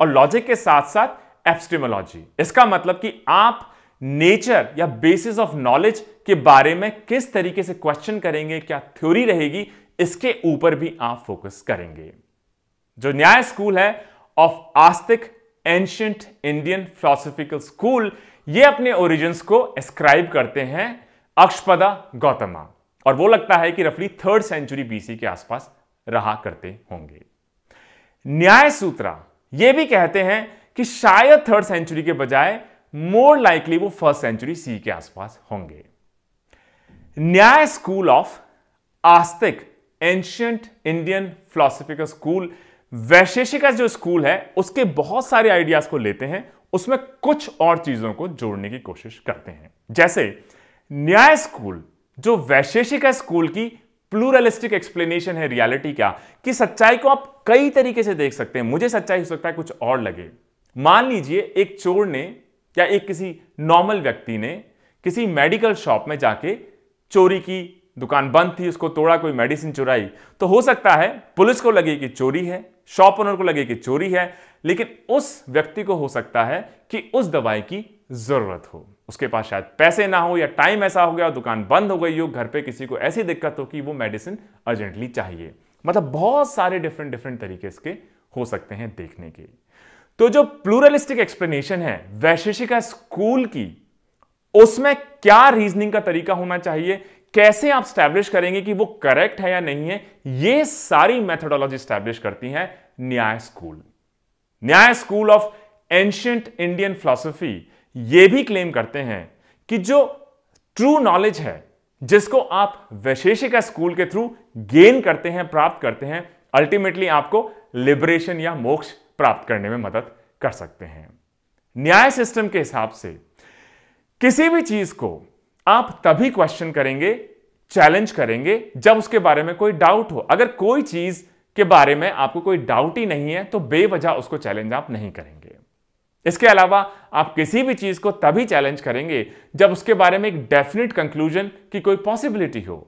और लॉजिक के साथ साथ एप्स्टिमोलॉजी इसका मतलब कि आप नेचर या बेसिस ऑफ नॉलेज के बारे में किस तरीके से क्वेश्चन करेंगे क्या थ्योरी रहेगी इसके ऊपर भी आप फोकस करेंगे जो न्याय स्कूल है ऑफ आस्तिक एंशियंट इंडियन फिलोसफिकल स्कूल ये अपने ओरिजिन को एस्क्राइब करते हैं अक्षपदा गौतमा और वो लगता है कि रफली थर्ड सेंचुरी बीसी के आसपास रहा करते होंगे न्याय सूत्रा ये भी कहते हैं कि शायद थर्ड सेंचुरी के बजाय मोर लाइकली वो फर्स्ट सेंचुरी सी के आसपास होंगे न्याय स्कूल ऑफ आस्तिक ancient Indian philosophical school Vaisheshika जो स्कूल है उसके बहुत सारे आइडियाज को लेते हैं उसमें कुछ और चीजों को जोड़ने की कोशिश करते हैं जैसे न्याय स्कूल जो वैशेषिक स्कूल की प्लूरलिस्टिक एक्सप्लेनेशन है रियलिटी का कि सच्चाई को आप कई तरीके से देख सकते हैं मुझे सच्चाई हो सकता है कुछ और लगे मान लीजिए एक चोर ने या एक किसी नॉर्मल व्यक्ति ने किसी मेडिकल शॉप में जाके चोरी की दुकान बंद थी उसको तोड़ा कोई मेडिसिन चुराई तो हो सकता है पुलिस को लगे कि चोरी है शॉप ओनर को लगे कि चोरी है लेकिन उस व्यक्ति को हो सकता है कि उस दवाई की ज़रूरत हो उसके पास शायद पैसे ना हो या टाइम ऐसा हो गया दुकान बंद हो गई हो घर पे किसी को ऐसी दिक्कत हो कि वो मेडिसिन अर्जेंटली चाहिए मतलब बहुत सारे डिफरेंट डिफरेंट तरीके इसके हो सकते हैं देखने के तो जो प्लूरलिस्टिक एक्सप्लेनेशन है वैशेषिका स्कूल की उसमें क्या रीजनिंग का तरीका होना चाहिए कैसे आप स्टैब्लिश करेंगे कि वो करेक्ट है या नहीं है ये सारी मेथडोलॉजी स्टैब्लिश करती है Nyaya school Nyaya school of ancient Indian philosophy ये भी क्लेम करते हैं कि जो ट्रू नॉलेज है जिसको आप वैशेषिका स्कूल के थ्रू गेन करते हैं प्राप्त करते हैं अल्टीमेटली आपको लिबरेशन या मोक्ष प्राप्त करने में मदद कर सकते हैं न्याय सिस्टम के हिसाब से किसी भी चीज को आप तभी क्वेश्चन करेंगे चैलेंज करेंगे जब उसके बारे में कोई डाउट हो अगर कोई चीज के बारे में आपको कोई डाउट ही नहीं है तो बेवजह उसको चैलेंज आप नहीं करेंगे इसके अलावा आप किसी भी चीज को तभी चैलेंज करेंगे जब उसके बारे में एक डेफिनेट कंक्लूजन की कोई पॉसिबिलिटी हो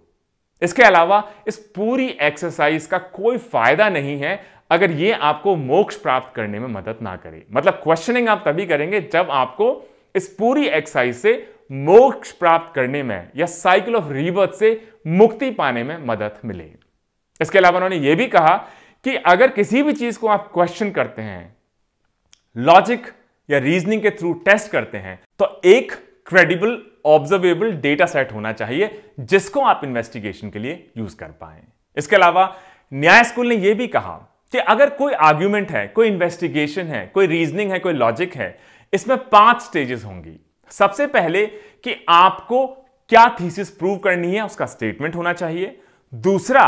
इसके अलावा इस पूरी एक्सरसाइज का कोई फायदा नहीं है अगर ये आपको मोक्ष प्राप्त करने में मदद ना करे मतलब क्वेश्चनिंग आप तभी करेंगे जब आपको इस पूरी एक्सरसाइज से मोक्ष प्राप्त करने में या साइकिल ऑफ रीबर्थ से मुक्ति पाने में मदद मिले इसके अलावा उन्होंने यह भी कहा कि अगर किसी भी चीज को आप क्वेश्चन करते हैं लॉजिक या रीजनिंग के थ्रू टेस्ट करते हैं तो एक क्रेडिबल ऑब्जर्वेबल डेटा सेट होना चाहिए जिसको आप इन्वेस्टिगेशन के लिए यूज कर पाए इसके अलावा न्याय स्कूल ने यह भी कहा कि अगर कोई आर्ग्यूमेंट है कोई इन्वेस्टिगेशन है कोई रीजनिंग है कोई लॉजिक है इसमें पांच स्टेजेस होंगी सबसे पहले कि आपको क्या थीसिस प्रूव करनी है उसका स्टेटमेंट होना चाहिए दूसरा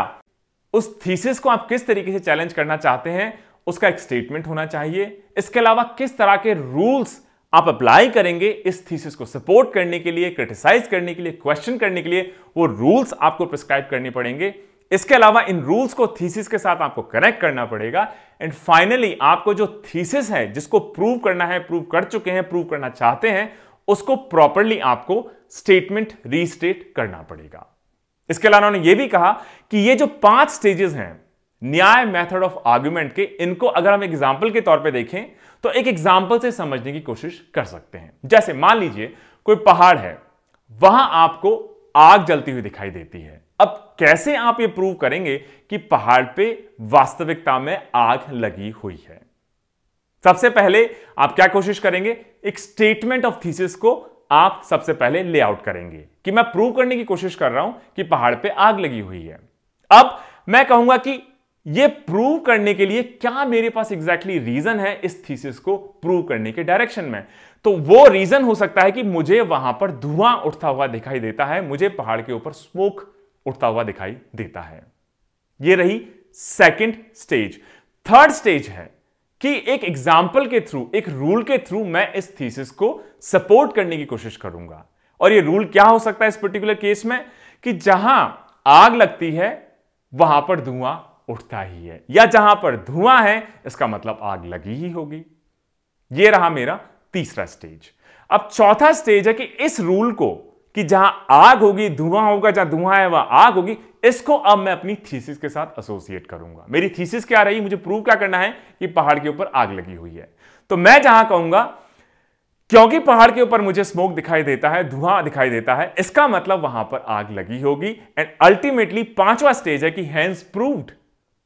उस थीसिस को आप किस तरीके से चैलेंज करना चाहते हैं उसका एक स्टेटमेंट होना चाहिए इसके अलावा किस तरह के रूल्स आप अप्लाई करेंगे इस थीसिस को सपोर्ट करने के लिए क्रिटिसाइज करने के लिए क्वेश्चन करने के लिए वो रूल्स आपको प्रिस्क्राइब करने पड़ेंगे इसके अलावा इन रूल्स को थीसिस के साथ आपको कनेक्ट करना पड़ेगा एंड फाइनली आपको जो थीसिस है जिसको प्रूव करना है प्रूव कर चुके हैं प्रूव करना चाहते हैं उसको प्रॉपरली आपको स्टेटमेंट रीस्टेट करना पड़ेगा इसके अलावा उन्होंने यह भी कहा कि ये जो पांच स्टेजेस हैं न्याय मेथड ऑफ आर्ग्यूमेंट के इनको अगर हम एग्जाम्पल के तौर पर देखें तो एक एग्जाम्पल से समझने की कोशिश कर सकते हैं जैसे मान लीजिए कोई पहाड़ है वहां आपको आग जलती हुई दिखाई देती है कैसे आप ये प्रूव करेंगे कि पहाड़ पे वास्तविकता में आग लगी हुई है सबसे पहले आप क्या कोशिश करेंगे एक स्टेटमेंट ऑफ थीसिस को आप सबसे पहले लेआउट करेंगे कि मैं प्रूव करने की कोशिश कर रहा हूं कि पहाड़ पे आग लगी हुई है अब मैं कहूंगा कि यह प्रूव करने के लिए क्या मेरे पास एग्जैक्टली exactly रीजन है इस थीसिस को प्रूव करने के डायरेक्शन में तो वो रीजन हो सकता है कि मुझे वहां पर धुआं उठता हुआ दिखाई देता है मुझे पहाड़ के ऊपर स्मोक उठता हुआ दिखाई देता है यह रही सेकंड स्टेज थर्ड स्टेज है कि एक एग्जाम्पल के थ्रू एक रूल के थ्रू मैं इस थीसिस को सपोर्ट करने की कोशिश करूंगा और ये रूल क्या हो सकता है इस पर्टिकुलर केस में कि जहां आग लगती है वहां पर धुआं उठता ही है या जहां पर धुआं है इसका मतलब आग लगी ही होगी यह रहा मेरा तीसरा स्टेज अब चौथा स्टेज है कि इस रूल को कि जहां आग होगी धुआं होगा जहां धुआं है वह आग होगी इसको अब मैं अपनी थीसिस के साथ एसोसिएट करूंगा मेरी थीसिस क्या रही मुझे प्रूव क्या करना है कि पहाड़ के ऊपर आग लगी हुई है तो मैं जहां कहूंगा क्योंकि पहाड़ के ऊपर मुझे स्मोक दिखाई देता है धुआं दिखाई देता है इसका मतलब वहां पर आग लगी होगी एंड अल्टीमेटली पांचवा स्टेज है कि हैंस प्रूव्ड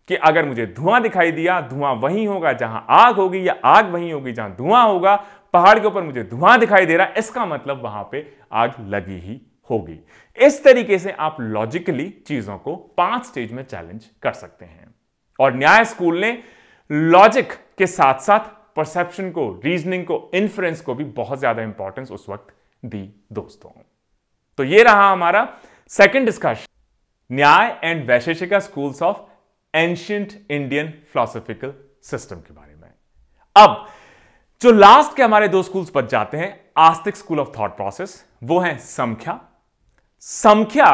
कि अगर मुझे धुआं दिखाई दिया धुआं वहीं होगा जहां आग होगी या आग वहीं होगी जहां धुआं होगा पहाड़ के ऊपर मुझे धुआं दिखाई दे रहा है इसका मतलब वहां पे आग लगी ही होगी इस तरीके से आप लॉजिकली चीजों को पांच स्टेज में चैलेंज कर सकते हैं और न्याय स्कूल ने लॉजिक के साथ साथ परसेप्शन को रीजनिंग को इन्फ्लुएंस को भी बहुत ज्यादा इंपॉर्टेंस उस वक्त दी दोस्तों तो ये रहा हमारा second discussion Nyaya and Vaisheshika schools of ancient Indian philosophical system के बारे में अब जो लास्ट के हमारे दो स्कूल्स बच जाते हैं आस्तिक स्कूल ऑफ थॉट प्रोसेस वो है संख्या संख्या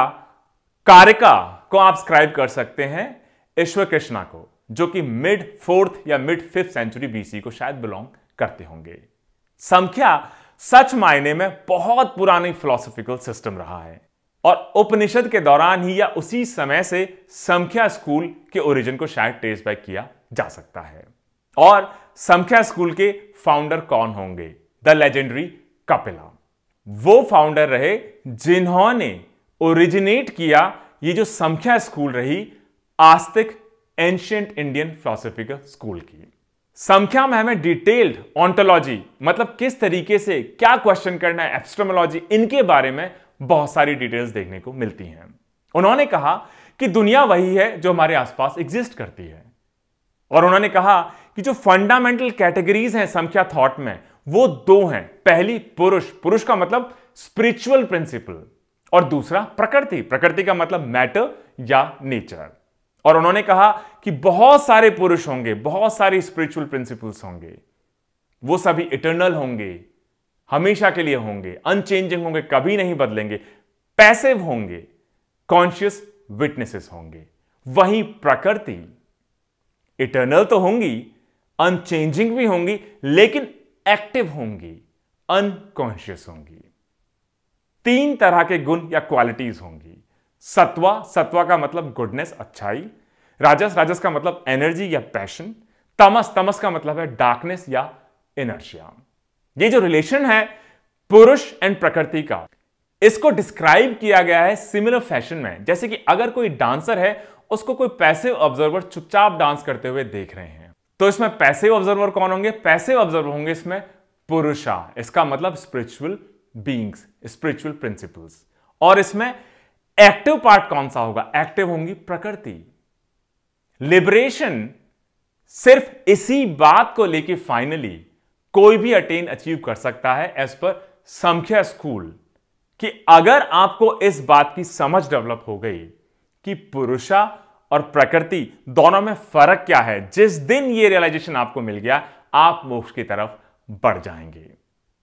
कारिका को आप स्क्राइब कर सकते हैं ईश्वर कृष्णा को जो कि मिड फोर्थ या मिड फिफ्थ सेंचुरी बीसी को शायद बिलोंग करते होंगे संख्या सच मायने में बहुत पुरानी फिलोसॉफिकल सिस्टम रहा है और उपनिषद के दौरान ही या उसी समय से संख्या स्कूल के ओरिजिन को शायद ट्रेस बैक किया जा सकता है और संख्या स्कूल के फाउंडर कौन होंगे द लेजेंडरी कपिला वो फाउंडर रहे जिन्होंने ओरिजिनेट किया ये जो संख्या स्कूल रही आस्तिक एंशियंट इंडियन फिलोसफिकल स्कूल की संख्या में हमें डिटेल्ड ऑन्टोलॉजी मतलब किस तरीके से क्या क्वेश्चन करना है एप्स्ट्रोमोलॉजी इनके बारे में बहुत सारी डिटेल्स देखने को मिलती हैं उन्होंने कहा कि दुनिया वही है जो हमारे आसपास एग्जिस्ट करती है और उन्होंने कहा कि जो फंडामेंटल कैटेगरीज हैं संख्या थॉट में वो दो हैं पहली पुरुष पुरुष का मतलब स्पिरिचुअल प्रिंसिपल और दूसरा प्रकृति प्रकृति का मतलब मैटर या नेचर और उन्होंने कहा कि बहुत सारे पुरुष होंगे बहुत सारे स्पिरिचुअल प्रिंसिपल्स होंगे वो सभी इटर्नल होंगे हमेशा के लिए होंगे अनचेंजिंग होंगे कभी नहीं बदलेंगे पैसिव होंगे कॉन्शियस विटनेसेस होंगे वहीं प्रकृति इटर्नल तो होंगी अनचेंजिंग भी होंगी लेकिन एक्टिव होंगी अनकॉन्शियस होंगी तीन तरह के गुण या क्वालिटीज होंगी सत्वा सत्वा का मतलब गुडनेस अच्छाई राजस राजस का मतलब एनर्जी या पैशन तमस तमस का मतलब है डार्कनेस या इनर्शिया ये जो रिलेशन है पुरुष एंड प्रकृति का इसको डिस्क्राइब किया गया है सिमिलर फैशन में जैसे कि अगर कोई डांसर है उसको कोई पैसिव ऑब्जर्वर चुपचाप डांस करते हुए देख रहे हैं तो इसमें पैसे ऑब्जर्वर कौन होंगे पैसे ऑब्जर्वर होंगे इसमें पुरुषा इसका मतलब स्पिरिचुअल बींग्स स्पिरिचुअल प्रिंसिपल्स और इसमें एक्टिव पार्ट कौन सा होगा एक्टिव होंगी प्रकृति लिबरेशन सिर्फ इसी बात को लेके फाइनली कोई भी अटेन अचीव कर सकता है एज पर संख्या स्कूल कि अगर आपको इस बात की समझ डेवलप हो गई कि पुरुषा और प्रकृति दोनों में फर्क क्या है जिस दिन ये रियलाइजेशन आपको मिल गया आप मोक्ष की तरफ बढ़ जाएंगे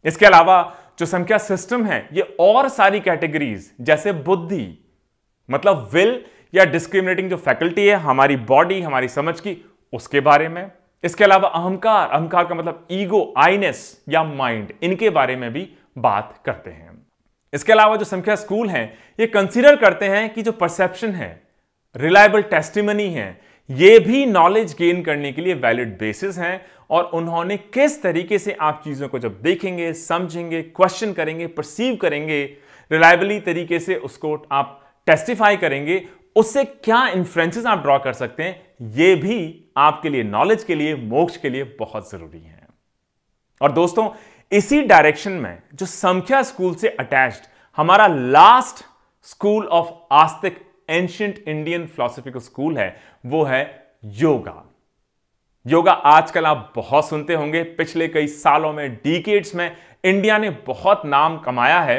इसके अलावा जो संख्या सिस्टम है ये और सारी कैटेगरीज जैसे बुद्धि मतलब विल या डिस्क्रिमिनेटिंग जो फैकल्टी है हमारी बॉडी हमारी समझ की उसके बारे में इसके अलावा अहंकार अहंकार का मतलब ईगो आईनेस या माइंड इनके बारे में भी बात करते हैं इसके अलावा जो संख्या स्कूल हैं ये कंसीडर करते हैं कि जो परसेप्शन है रिलायबल टेस्टिमनी है ये भी नॉलेज गेन करने के लिए वैलिड बेसिस हैं और उन्होंने किस तरीके से आप चीज़ों को जब देखेंगे समझेंगे क्वेश्चन करेंगे परसीव करेंगे रिलायबली तरीके से उसको आप टेस्टिफाई करेंगे उससे क्या इंफ्रेंसेस आप ड्रॉ कर सकते हैं ये भी आपके लिए नॉलेज के लिए मोक्ष के लिए बहुत ज़रूरी है और दोस्तों इसी डायरेक्शन में जो संख्या स्कूल से अटैच्ड हमारा last school of Astika ancient Indian philosophy का स्कूल है वो है योगा योगा आजकल आप बहुत सुनते होंगे पिछले कई सालों में डिकेट्स में इंडिया ने बहुत नाम कमाया है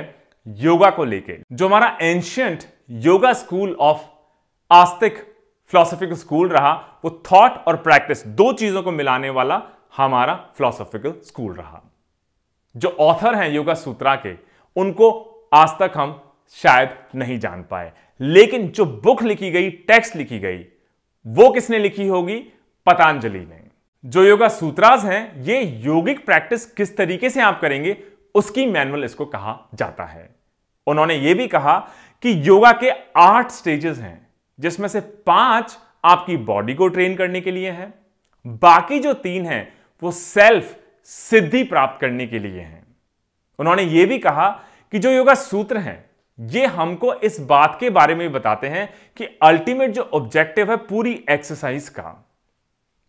योगा को लेके जो हमारा ancient yoga school of Astika philosophical school रहा वो थॉट और प्रैक्टिस दो चीजों को मिलाने वाला हमारा फिलोसफिकल स्कूल रहा जो ऑथर हैं योगा सूत्रा के उनको आज तक हम शायद नहीं जान पाए लेकिन जो बुक लिखी गई टेक्स्ट लिखी गई वो किसने लिखी होगी पतंजलि ने जो योगा सूत्राज हैं ये योगिक प्रैक्टिस किस तरीके से आप करेंगे उसकी मैनुअल इसको कहा जाता है उन्होंने ये भी कहा कि योगा के आठ स्टेजेस हैं जिसमें से पांच आपकी बॉडी को ट्रेन करने के लिए हैं बाकी जो तीन हैं वो सेल्फ सिद्धि प्राप्त करने के लिए हैं उन्होंने ये भी कहा कि जो योगा सूत्र हैं ये हमको इस बात के बारे में बताते हैं कि अल्टीमेट जो ऑब्जेक्टिव है पूरी एक्सरसाइज का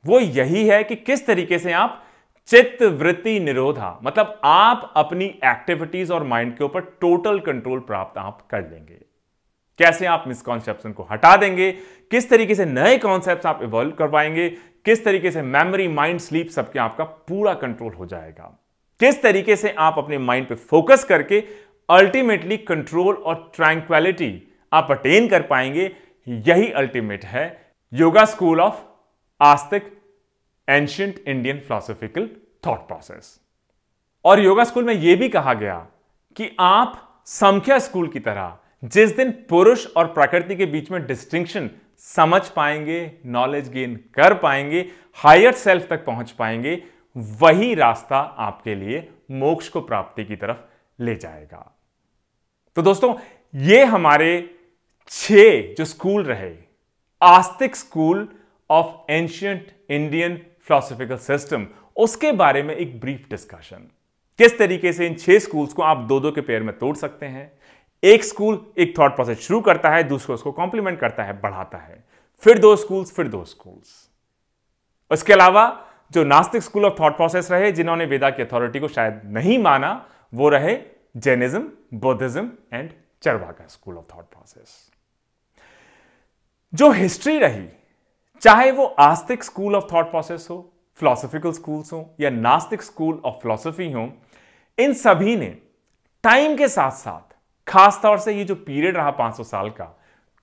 वो यही है कि किस तरीके से आप चित्त वृत्ति निरोधा मतलब आप अपनी एक्टिविटीज और माइंड के ऊपर टोटल कंट्रोल प्राप्त आप कर लेंगे कैसे आप मिसकॉन्सेप्शन को हटा देंगे किस तरीके से नए कॉन्सेप्ट आप इवॉल्व करवाएंगे किस तरीके से मेमोरी माइंड स्लीप सबके आपका पूरा कंट्रोल हो जाएगा किस तरीके से आप अपने माइंड पे फोकस करके अल्टीमेटली कंट्रोल और ट्रैंक्वेलिटी आप अटेन कर पाएंगे यही अल्टीमेट है योगा स्कूल ऑफ आस्तिक ancient Indian philosophical thought process और योगा स्कूल में यह भी कहा गया कि आप संख्या स्कूल की तरह जिस दिन पुरुष और प्रकृति के बीच में डिस्टिंक्शन समझ पाएंगे नॉलेज गेन कर पाएंगे हायर सेल्फ तक पहुंच पाएंगे वही रास्ता आपके लिए मोक्ष को प्राप्ति की तरफ ले जाएगा तो दोस्तों ये हमारे छह जो स्कूल रहे Astika school of ancient Indian philosophical system उसके बारे में एक ब्रीफ डिस्कशन किस तरीके से इन छह स्कूल्स को आप दो दो के पेयर में तोड़ सकते हैं एक स्कूल एक थॉट प्रोसेस शुरू करता है दूसरा उसको कॉम्प्लीमेंट करता है बढ़ाता है फिर दो स्कूल्स फिर दो स्कूल्स उसके अलावा जो नास्तिक स्कूल ऑफ थॉट प्रोसेस रहे जिन्होंने वेदा की अथॉरिटी को शायद नहीं माना वो रहे Jainism, Buddhism and Charvaka school of thought process. जो हिस्ट्री रही चाहे वो Astika school of thought process हो फिलोसॉफिकल स्कूल्स हो या नास्तिक स्कूल ऑफ फिलोसफी हो इन सभी ने टाइम के साथ साथ खास तौर से ये जो पीरियड रहा 500 साल का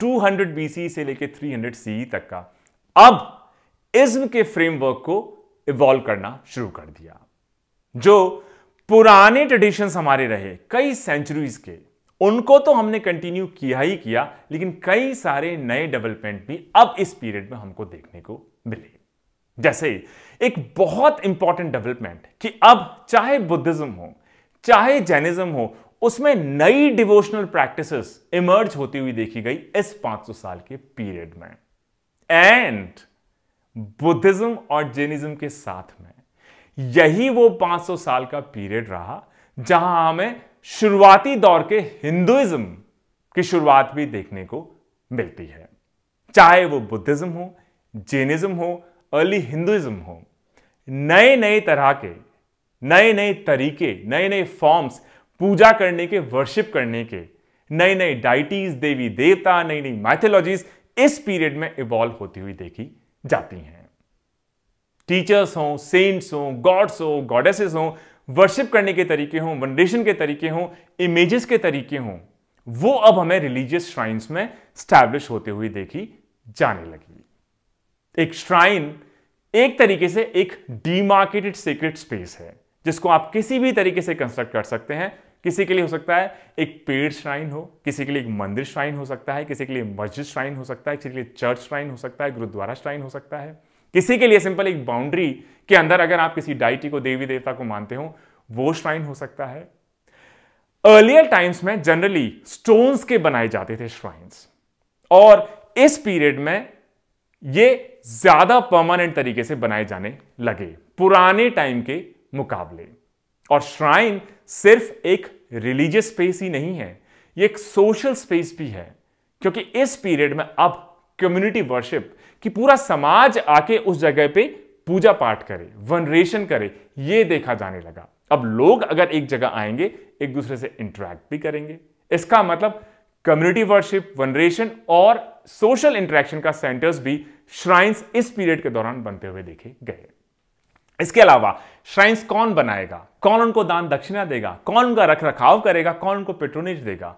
200 बीसी से लेकर 300 सीई तक का अब इज्म के फ्रेमवर्क को इवॉल्व करना शुरू कर दिया जो पुराने ट्रेडिशंस हमारे रहे कई सेंचुरीज के उनको तो हमने कंटिन्यू किया ही किया लेकिन कई सारे नए डेवलपमेंट भी अब इस पीरियड में हमको देखने को मिले जैसे एक बहुत इंपॉर्टेंट डेवलपमेंट कि अब चाहे बुद्धिज्म हो चाहे जैनिज्म हो उसमें नई डिवोशनल प्रैक्टिसेस इमर्ज होती हुई देखी गई इस 500 साल के पीरियड में एंड बुद्धिज्म और जैनिज्म के साथ में यही वो 500 साल का पीरियड रहा जहां हमें शुरुआती दौर के हिंदुइज्म की शुरुआत भी देखने को मिलती है चाहे वो बुद्धिज्म हो जैनिज्म हो अर्ली हिंदुइज्म हो नए नए तरह के नए नए तरीके नए नए फॉर्म्स पूजा करने के वर्शिप करने के नई नई डाइटीज देवी देवता नई नई माइथोलॉजीज इस पीरियड में इवॉल्व होती हुई देखी जाती हैं टीचर्स हों सेंट्स हों गॉड्स हों गॉडेसेस हों वर्शिप करने के तरीके हों वनरेशन के तरीके हों इमेजेस के तरीके हों वो अब हमें रिलीजियस श्राइन्स में स्टैब्लिश होते हुए देखी जाने लगी एक श्राइन एक तरीके से एक डीमार्केटेड सीक्रेट स्पेस है जिसको आप किसी भी तरीके से कंस्ट्रक्ट कर सकते हैं किसी के लिए हो सकता है एक पेड़ श्राइन हो किसी के लिए एक मंदिर श्राइन हो सकता है किसी के लिए मस्जिद श्राइन हो सकता है किसी के लिए चर्च श्राइन हो सकता है गुरुद्वारा श्राइन हो सकता है किसी के लिए सिंपल एक बाउंड्री के अंदर अगर आप किसी डाइटी को देवी देवता को मानते हो वो श्राइन हो सकता है अर्लियर टाइम्स में जनरली स्टोन्स के बनाए जाते थे श्राइन्स और इस पीरियड में ये ज्यादा परमानेंट तरीके से बनाए जाने लगे पुराने टाइम के मुकाबले और श्राइन सिर्फ एक रिलीजियस स्पेस ही नहीं है ये एक सोशल स्पेस भी है क्योंकि इस पीरियड में अब कम्युनिटी वर्शिप कि पूरा समाज आके उस जगह पे पूजा पाठ करे वनरेशन करे ये देखा जाने लगा अब लोग अगर एक जगह आएंगे एक दूसरे से इंटरेक्ट भी करेंगे इसका मतलब कम्युनिटी वर्शिप वनरेशन और सोशल इंटरेक्शन का सेंटर्स भी श्राइन्स इस पीरियड के दौरान बनते हुए देखे गए इसके अलावा श्राइन्स कौन बनाएगा कौन उनको दान दक्षिणा देगा कौन उनका रख रखाव करेगा कौन उनको पेट्रोनेज देगा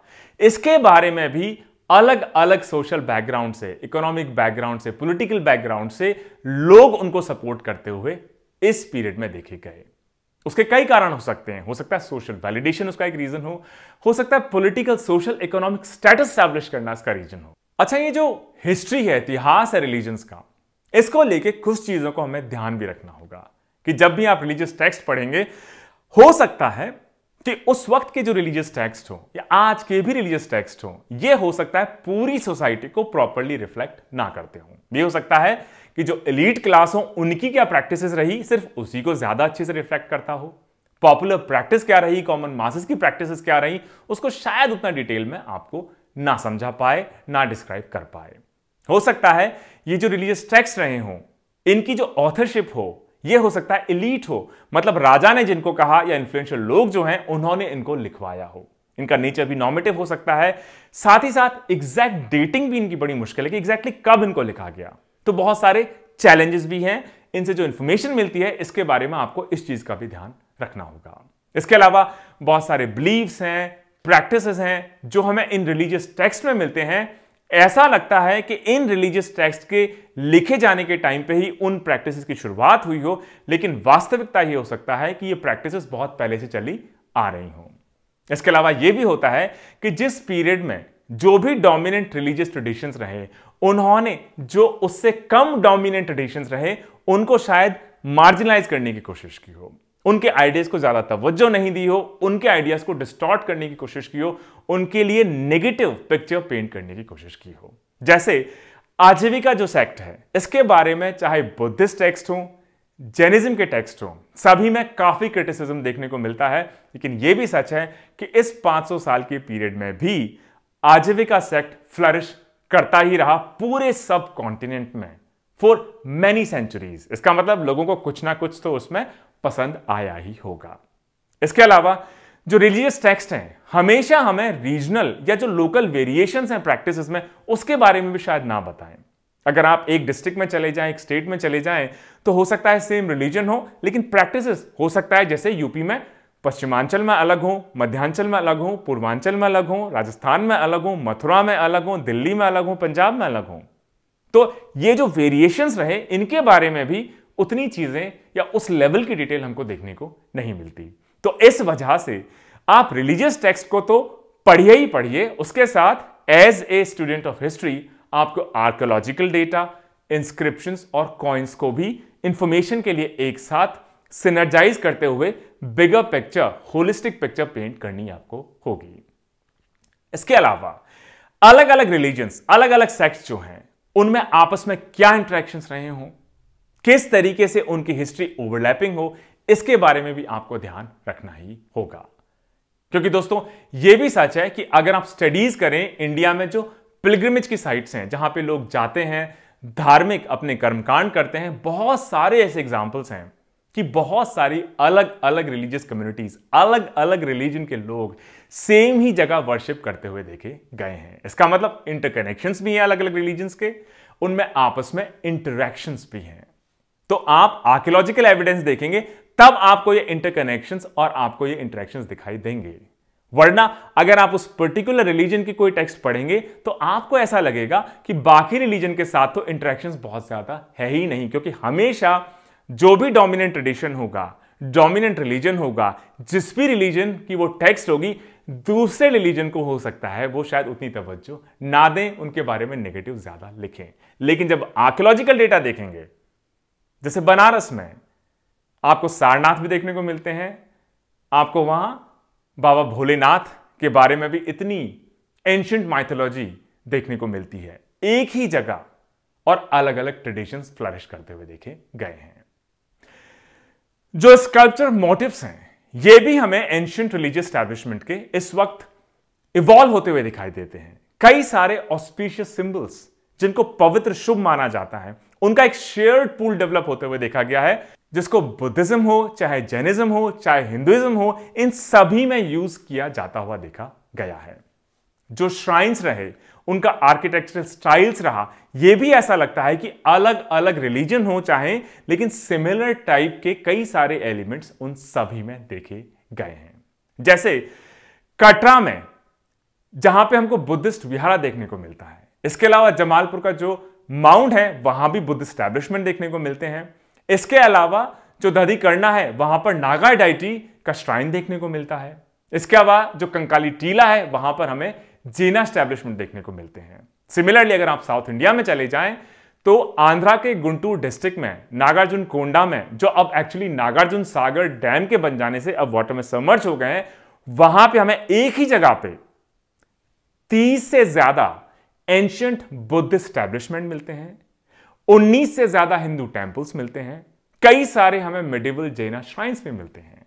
इसके बारे में भी अलग अलग सोशल बैकग्राउंड से इकोनॉमिक बैकग्राउंड से पॉलिटिकल बैकग्राउंड से लोग उनको सपोर्ट करते हुए इस पीरियड में देखे गए उसके कई कारण हो सकते हैं हो सकता है सोशल वैलिडेशन उसका एक रीजन हो हो सकता है political social economic status establish करना इसका रीजन हो अच्छा ये जो हिस्ट्री है इतिहास है रिलीजन का इसको लेके कुछ चीजों को हमें ध्यान भी रखना होगा कि जब भी आप रिलीजियस टेक्स्ट पढ़ेंगे हो सकता है कि उस वक्त के जो रिलीजियस टेक्स्ट हो या आज के भी रिलीजियस टेक्स्ट हो ये हो सकता है पूरी सोसाइटी को प्रॉपरली रिफ्लेक्ट ना करते हो ये हो सकता है कि जो एलिट क्लास हो उनकी क्या प्रैक्टिसेस रही सिर्फ उसी को ज्यादा अच्छे से रिफ्लेक्ट करता हो पॉपुलर प्रैक्टिस क्या रही कॉमन मासेस की प्रैक्टिसेस क्या रही उसको शायद उतना डिटेल में आपको ना समझा पाए ना डिस्क्राइब कर पाए हो सकता है ये जो रिलीजियस टेक्स्ट रहे हो इनकी जो ऑथरशिप हो ये हो सकता है इलीट हो मतलब राजा ने जिनको कहा या इन्फ्लुएंशियल लोग जो हैं उन्होंने इनको लिखवाया हो इनका नेचर भी नॉमेटिव हो सकता है साथ ही साथ एग्जैक्ट डेटिंग भी इनकी बड़ी मुश्किल है कि एग्जैक्टली exactly कब इनको लिखा गया तो बहुत सारे चैलेंजेस भी हैं इनसे जो इंफॉर्मेशन मिलती है इसके बारे में आपको इस चीज का भी ध्यान रखना होगा इसके अलावा बहुत सारे बिलीव्स हैं प्रैक्टिसेस हैं जो हमें इन रिलीजियस टेक्स्ट में मिलते हैं ऐसा लगता है कि इन रिलीजियस टेक्स्ट के लिखे जाने के टाइम पे ही उन प्रैक्टिसेस की शुरुआत हुई हो लेकिन वास्तविकता ये हो सकता है कि ये प्रैक्टिसेस बहुत पहले से चली आ रही हों इसके अलावा यह भी होता है कि जिस पीरियड में जो भी डोमिनेंट रिलीजियस ट्रेडिशंस रहे उन्होंने जो उससे कम डोमिनेंट ट्रेडिशंस रहे उनको शायद मार्जिनलाइज करने की कोशिश की हो उनके आइडियाज को ज्यादा तवज्जो नहीं दी हो उनके आइडियाज को डिस्टॉर्ट करने की कोशिश की हो उनके लिए नेगेटिव पिक्चर पेंट करने की कोशिश की हो जैसे आजीविका जो सेक्ट है इसके बारे में चाहे बुद्धिस्ट टेक्स्ट हो जैनिज्म के टेक्स्ट हो सभी में काफी क्रिटिसिज्म देखने को मिलता है लेकिन यह भी सच है कि इस 500 साल के पीरियड में भी आजीविका सेक्ट फ्लरिश करता ही रहा पूरे सब कॉन्टिनेंट में फॉर मैनी सेंचुरीज इसका मतलब लोगों को कुछ ना कुछ तो उसमें पसंद आया ही होगा इसके अलावा जो रिलीजियस टेक्स्ट हैं हमेशा हमें रीजनल या जो लोकल वेरिएशंस हैं प्रैक्टिसेस में उसके बारे में भी शायद ना बताएं अगर आप एक डिस्ट्रिक्ट में चले जाएं एक स्टेट में चले जाएं तो हो सकता है सेम रिलीजन हो लेकिन प्रैक्टिसेस हो सकता है जैसे यूपी में पश्चिमांचल में अलग हो मध्यांचल में अलग हो पूर्वांचल में अलग हो राजस्थान में अलग हो मथुरा में अलग हो दिल्ली में अलग हो पंजाब में अलग हो तो ये जो वेरिएशंस रहे इनके बारे में भी उतनी चीज़ें या उस लेवल की डिटेल हमको देखने को नहीं मिलती तो इस वजह से आप रिलीजियस टेक्स्ट को तो पढ़िए ही पढ़िए उसके साथ as a student of history आपको आर्कोलॉजिकल डेटा इंस्क्रिप्शन और कॉइन्स को भी इंफॉर्मेशन के लिए एक साथ सिनर्जाइज करते हुए bigger picture holistic picture paint करनी आपको होगी इसके अलावा अलग अलग रिलीजन्स अलग अलग सेक्ट जो हैं उनमें आपस में क्या इंट्रैक्शन रहे हों किस तरीके से उनकी हिस्ट्री ओवरलैपिंग हो इसके बारे में भी आपको ध्यान रखना ही होगा क्योंकि दोस्तों यह भी सच है कि अगर आप स्टडीज करें इंडिया में जो पिलग्रिमेज की साइट्स हैं जहां पे लोग जाते हैं धार्मिक अपने कर्मकांड करते हैं बहुत सारे ऐसे एग्जाम्पल्स हैं कि बहुत सारी अलग अलग रिलीजियस कम्युनिटीज अलग अलग रिलीजन के लोग सेम ही जगह वर्शिप करते हुए देखे गए हैं इसका मतलब इंटरकनेक्शंस भी हैं अलग अलग रिलीजन्स के उनमें आपस में इंटरेक्शंस भी हैं तो आप आर्कियोलॉजिकल एविडेंस देखेंगे तब आपको ये इंटरकनेक्शंस और आपको ये इंटरेक्शंस दिखाई देंगे वरना अगर आप उस पर्टिकुलर रिलीजन की कोई टेक्स्ट पढ़ेंगे तो आपको ऐसा लगेगा कि बाकी रिलीजन के साथ तो इंटरेक्शंस बहुत ज़्यादा है ही नहीं क्योंकि हमेशा जो भी डोमिनेंट ट्रेडिशन होगा डोमिनेंट रिलीजन होगा जिस भी रिलीजन की वो टेक्स्ट होगी दूसरे रिलीजन को हो सकता है वो शायद उतनी तवज्जो ना दें उनके बारे में नेगेटिव ज़्यादा लिखें लेकिन जब आर्कियोलॉजिकल डेटा देखेंगे जैसे बनारस में आपको सारनाथ भी देखने को मिलते हैं आपको वहां बाबा भोलेनाथ के बारे में भी इतनी एंशंट माइथोलॉजी देखने को मिलती है एक ही जगह और अलग अलग ट्रेडिशंस फ्लरिश करते हुए देखे गए हैं जो स्कल्पचर मोटिव्स हैं ये भी हमें एंशियंट रिलीजियस स्टैब्लिशमेंट के इस वक्त इवॉल्व होते हुए दिखाई देते हैं कई सारे ऑस्पिशियस सिंबल्स जिनको पवित्र शुभ माना जाता है उनका एक शेयर्ड पूल डेवलप होते हुए देखा गया है जिसको बुद्धिज्म हो चाहे जैनिज्म हो चाहे हिंदुइज्म हो इन सभी में यूज किया जाता हुआ देखा गया है जो श्राइन्स रहे उनका आर्किटेक्चरल स्टाइल्स रहा यह भी ऐसा लगता है कि अलग अलग रिलीजन हो चाहे लेकिन सिमिलर टाइप के कई सारे एलिमेंट्स उन सभी में देखे गए हैं जैसे कटरा में जहां पे हमको बुद्धिस्ट विहारा देखने को मिलता है इसके अलावा जमालपुर का जो माउंट है वहां भी बुद्ध स्टैब्लिशमेंट देखने को मिलते हैं इसके अलावा जो दधिकर्णा है वहां पर नागा डाइटी का श्राइन देखने को मिलता है इसके अलावा जो कंकाली टीला है वहां पर हमें जीना स्टैब्लिशमेंट देखने को मिलते हैं सिमिलरली अगर आप साउथ इंडिया में चले जाएं तो आंध्रा के गुंटूर डिस्ट्रिक्ट में नागार्जुन कोंडा में जो अब एक्चुअली नागार्जुन सागर डैम के बन जाने से अब वाटर में सबमर्ज हो गए हैं वहां पे हमें एक ही जगह पे 30 से ज्यादा एंशंट बुद्ध स्टैब्लिशमेंट मिलते हैं उन्नीस से ज्यादा हिंदू टेम्पल्स मिलते हैं कई सारे हमें मिडिवल जैना श्राइन्स भी मिलते हैं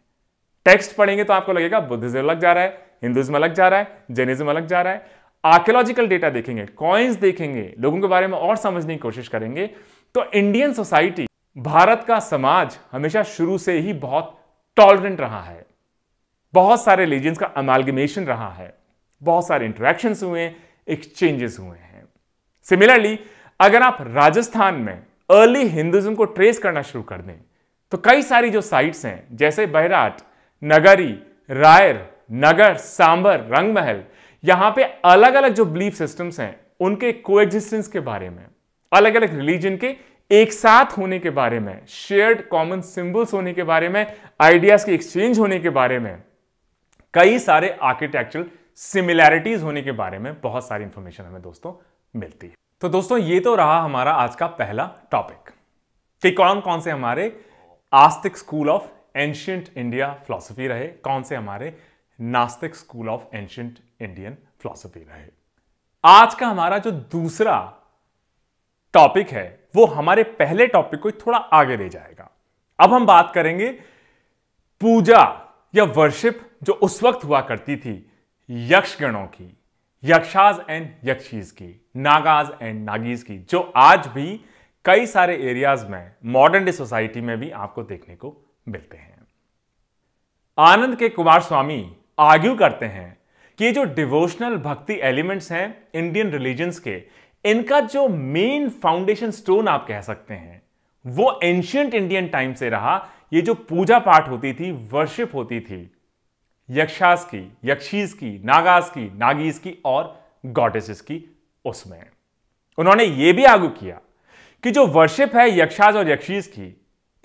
टेक्स्ट पढ़ेंगे तो आपको लगेगा बुद्धिज्म अलग जा रहा है हिंदुज्म अलग जा रहा है जैनिज्म अलग जा रहा है आर्कियोलॉजिकल डेटा देखेंगे कॉइन्स देखेंगे लोगों के बारे में और समझने की कोशिश करेंगे तो इंडियन सोसाइटी भारत का समाज हमेशा शुरू से ही बहुत टॉलरेंट रहा है बहुत सारे रिलीजन्स का अमालगमेशन रहा है बहुत सारे इंटरेक्शंस हुए हैं एक्सचेंजेस हुए हैं सिमिलरली अगर आप राजस्थान में अर्ली हिंदुज्म को ट्रेस करना शुरू कर दें तो कई सारी जो साइट्स हैं जैसे बहराट नगरी रायर नगर सांबर रंगमहल यहां पे अलग अलग जो बिलीफ सिस्टम्स हैं उनके कोएग्जिस्टेंस के बारे में अलग अलग रिलीजन के एक साथ होने के बारे में शेयर्ड कॉमन सिंबल्स होने के बारे में आइडियाज के एक्सचेंज होने के बारे में कई सारे आर्किटेक्चरल सिमिलैरिटीज होने के बारे में बहुत सारी इंफॉर्मेशन हमें दोस्तों मिलती है तो दोस्तों ये तो रहा हमारा आज का पहला टॉपिक कि कौन कौन से हमारे Astika school of ancient India philosophy रहे कौन से हमारे नास्तिक school of ancient Indian philosophy रहे आज का हमारा जो दूसरा टॉपिक है वो हमारे पहले टॉपिक को थोड़ा आगे ले जाएगा अब हम बात करेंगे पूजा या वर्शिप जो उस वक्त हुआ करती थी यक्षगणों की यक्षाज एंड यक्षीज की नागाज एंड नागीज की जो आज भी कई सारे एरियाज में मॉडर्न डे सोसाइटी में भी आपको देखने को मिलते हैं आनंद के कुमार स्वामी आर्ग्यू करते हैं कि जो डिवोशनल भक्ति एलिमेंट्स हैं इंडियन रिलीजन्स के इनका जो मेन फाउंडेशन स्टोन आप कह सकते हैं वो एंशियंट इंडियन टाइम से रहा ये जो पूजा पाठ होती थी वर्शिप होती थी यक्षास की यक्षीस की नागास की नागीस की और गॉडेसेस की उसमें उन्होंने यह भी आगू किया कि जो वर्शिप है यक्षास और यक्षीस की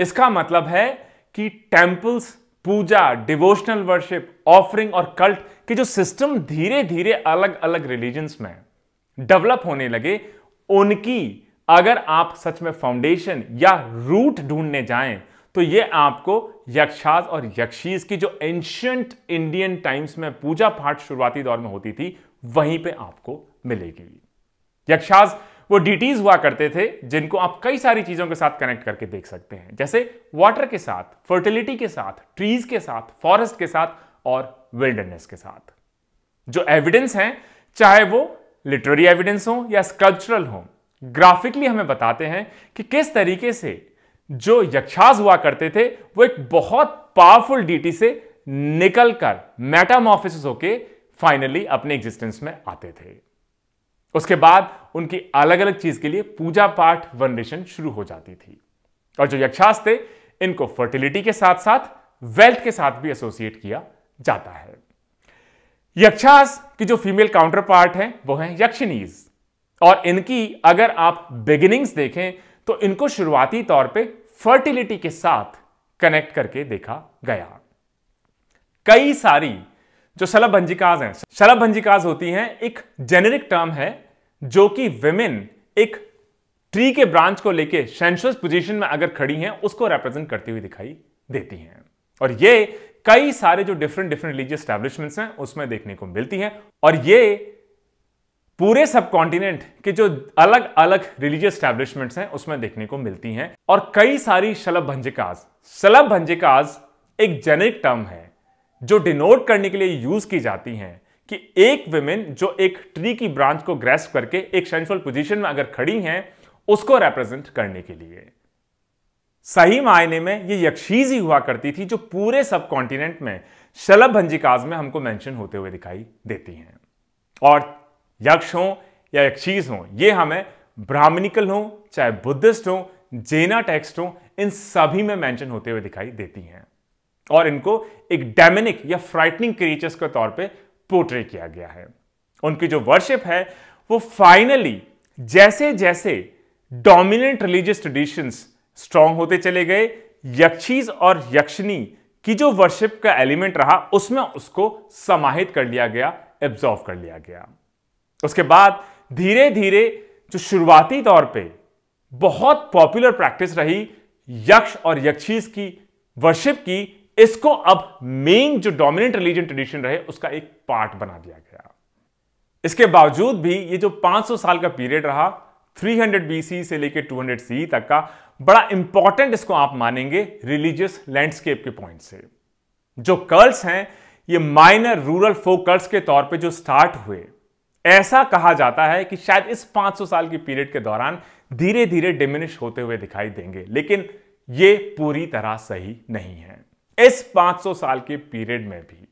इसका मतलब है कि temples puja devotional worship offering और कल्ट के जो सिस्टम धीरे धीरे अलग अलग रिलीजन्स में डेवलप होने लगे उनकी अगर आप सच में फाउंडेशन या रूट ढूंढने जाएं तो ये आपको यक्षाज और यक्षीज की जो एंशंट इंडियन टाइम्स में पूजा पाठ शुरुआती दौर में होती थी वहीं पे आपको मिलेगी यक्षाज वो डिटीज हुआ करते थे जिनको आप कई सारी चीजों के साथ कनेक्ट करके देख सकते हैं जैसे वाटर के साथ फर्टिलिटी के साथ ट्रीज के साथ फॉरेस्ट के साथ और विल्डरनेस के साथ जो एविडेंस हैं चाहे वो लिटरेरी एविडेंस हो या स्कल्पचरल हो ग्राफिकली हमें बताते हैं कि किस तरीके से जो यक्षास हुआ करते थे वो एक बहुत पावरफुल डीटी से निकलकर मेटामोफिस होके फाइनली अपने एग्जिस्टेंस में आते थे उसके बाद उनकी अलग अलग चीज के लिए पूजा पाठ वनरेशन शुरू हो जाती थी और जो यक्षास थे इनको फर्टिलिटी के साथ साथ वेल्थ के साथ भी एसोसिएट किया जाता है यक्षास की जो फीमेल काउंटर पार्ट है वो है यक्षिनीज और इनकी अगर आप बिगिनिंग्स देखें तो इनको शुरुआती तौर पे फर्टिलिटी के साथ कनेक्ट करके देखा गया कई सारी जो भंजिकाज हैं भंजिकाज होती हैं एक जेनेरिक टर्म है जो कि वेमेन एक ट्री के ब्रांच को लेके सेंशुअस पोजीशन में अगर खड़ी हैं उसको रिप्रेजेंट करती हुई दिखाई देती हैं और ये कई सारे जो डिफरेंट डिफरेंट रिलीजियस स्टैब्लिशमेंट्स हैं उसमें देखने को मिलती हैं और ये पूरे सब कॉन्टिनेंट के जो अलग अलग रिलीजियस स्टैब्लिशमेंट हैं उसमें देखने को मिलती हैं और कई सारी शलभ भंजिकाज शलभ भंजिकाज एक जेनिक टर्म है जो डिनोट करने के लिए यूज की जाती हैं कि एक विमेन जो एक ट्री की ब्रांच को ग्रेस करके एक सेंशुअल पोजीशन में अगर खड़ी हैं उसको रिप्रेजेंट करने के लिए सही मायने में ये यक्षीज ही हुआ करती थी जो पूरे सब कॉन्टिनेंट में शलभ भंजिकाज में हमको मेंशन होते हुए दिखाई देती हैं और यक्ष हों या यक्षीज हों ये हमें ब्राह्मणिकल हों चाहे बुद्धिस्ट हों जेना टेक्स्ट हों इन सभी में मेंशन होते हुए दिखाई देती हैं और इनको एक डेमिनिक या फ्राइटनिंग क्रिएचर्स के तौर पे पोर्ट्रे किया गया है उनकी जो वर्शिप है वो फाइनली जैसे जैसे डोमिनेंट रिलीजियस ट्रेडिशंस स्ट्रांग होते चले गए यक्षीज और यक्षिनी की जो वर्शिप का एलिमेंट रहा उसमें उसको समाहित कर लिया गया एब्जॉर्व कर लिया गया उसके बाद धीरे धीरे जो शुरुआती तौर पे बहुत पॉपुलर प्रैक्टिस रही यक्ष और यक्षीस की वर्शिप की इसको अब मेन जो डोमिनेंट रिलीजन ट्रेडिशन रहे उसका एक पार्ट बना दिया गया इसके बावजूद भी ये जो 500 साल का पीरियड रहा 300 बीसी से लेकर 200 सी तक का बड़ा इंपॉर्टेंट इसको आप मानेंगे रिलीजियस लैंडस्केप के पॉइंट से जो कर्ल्स हैं ये माइनर रूरल फोक कर्ल्स के तौर पे जो स्टार्ट हुए ऐसा कहा जाता है कि शायद इस 500 साल की पीरियड के दौरान धीरे धीरे डिमिनिश होते हुए दिखाई देंगे लेकिन ये पूरी तरह सही नहीं है इस 500 साल के पीरियड में भी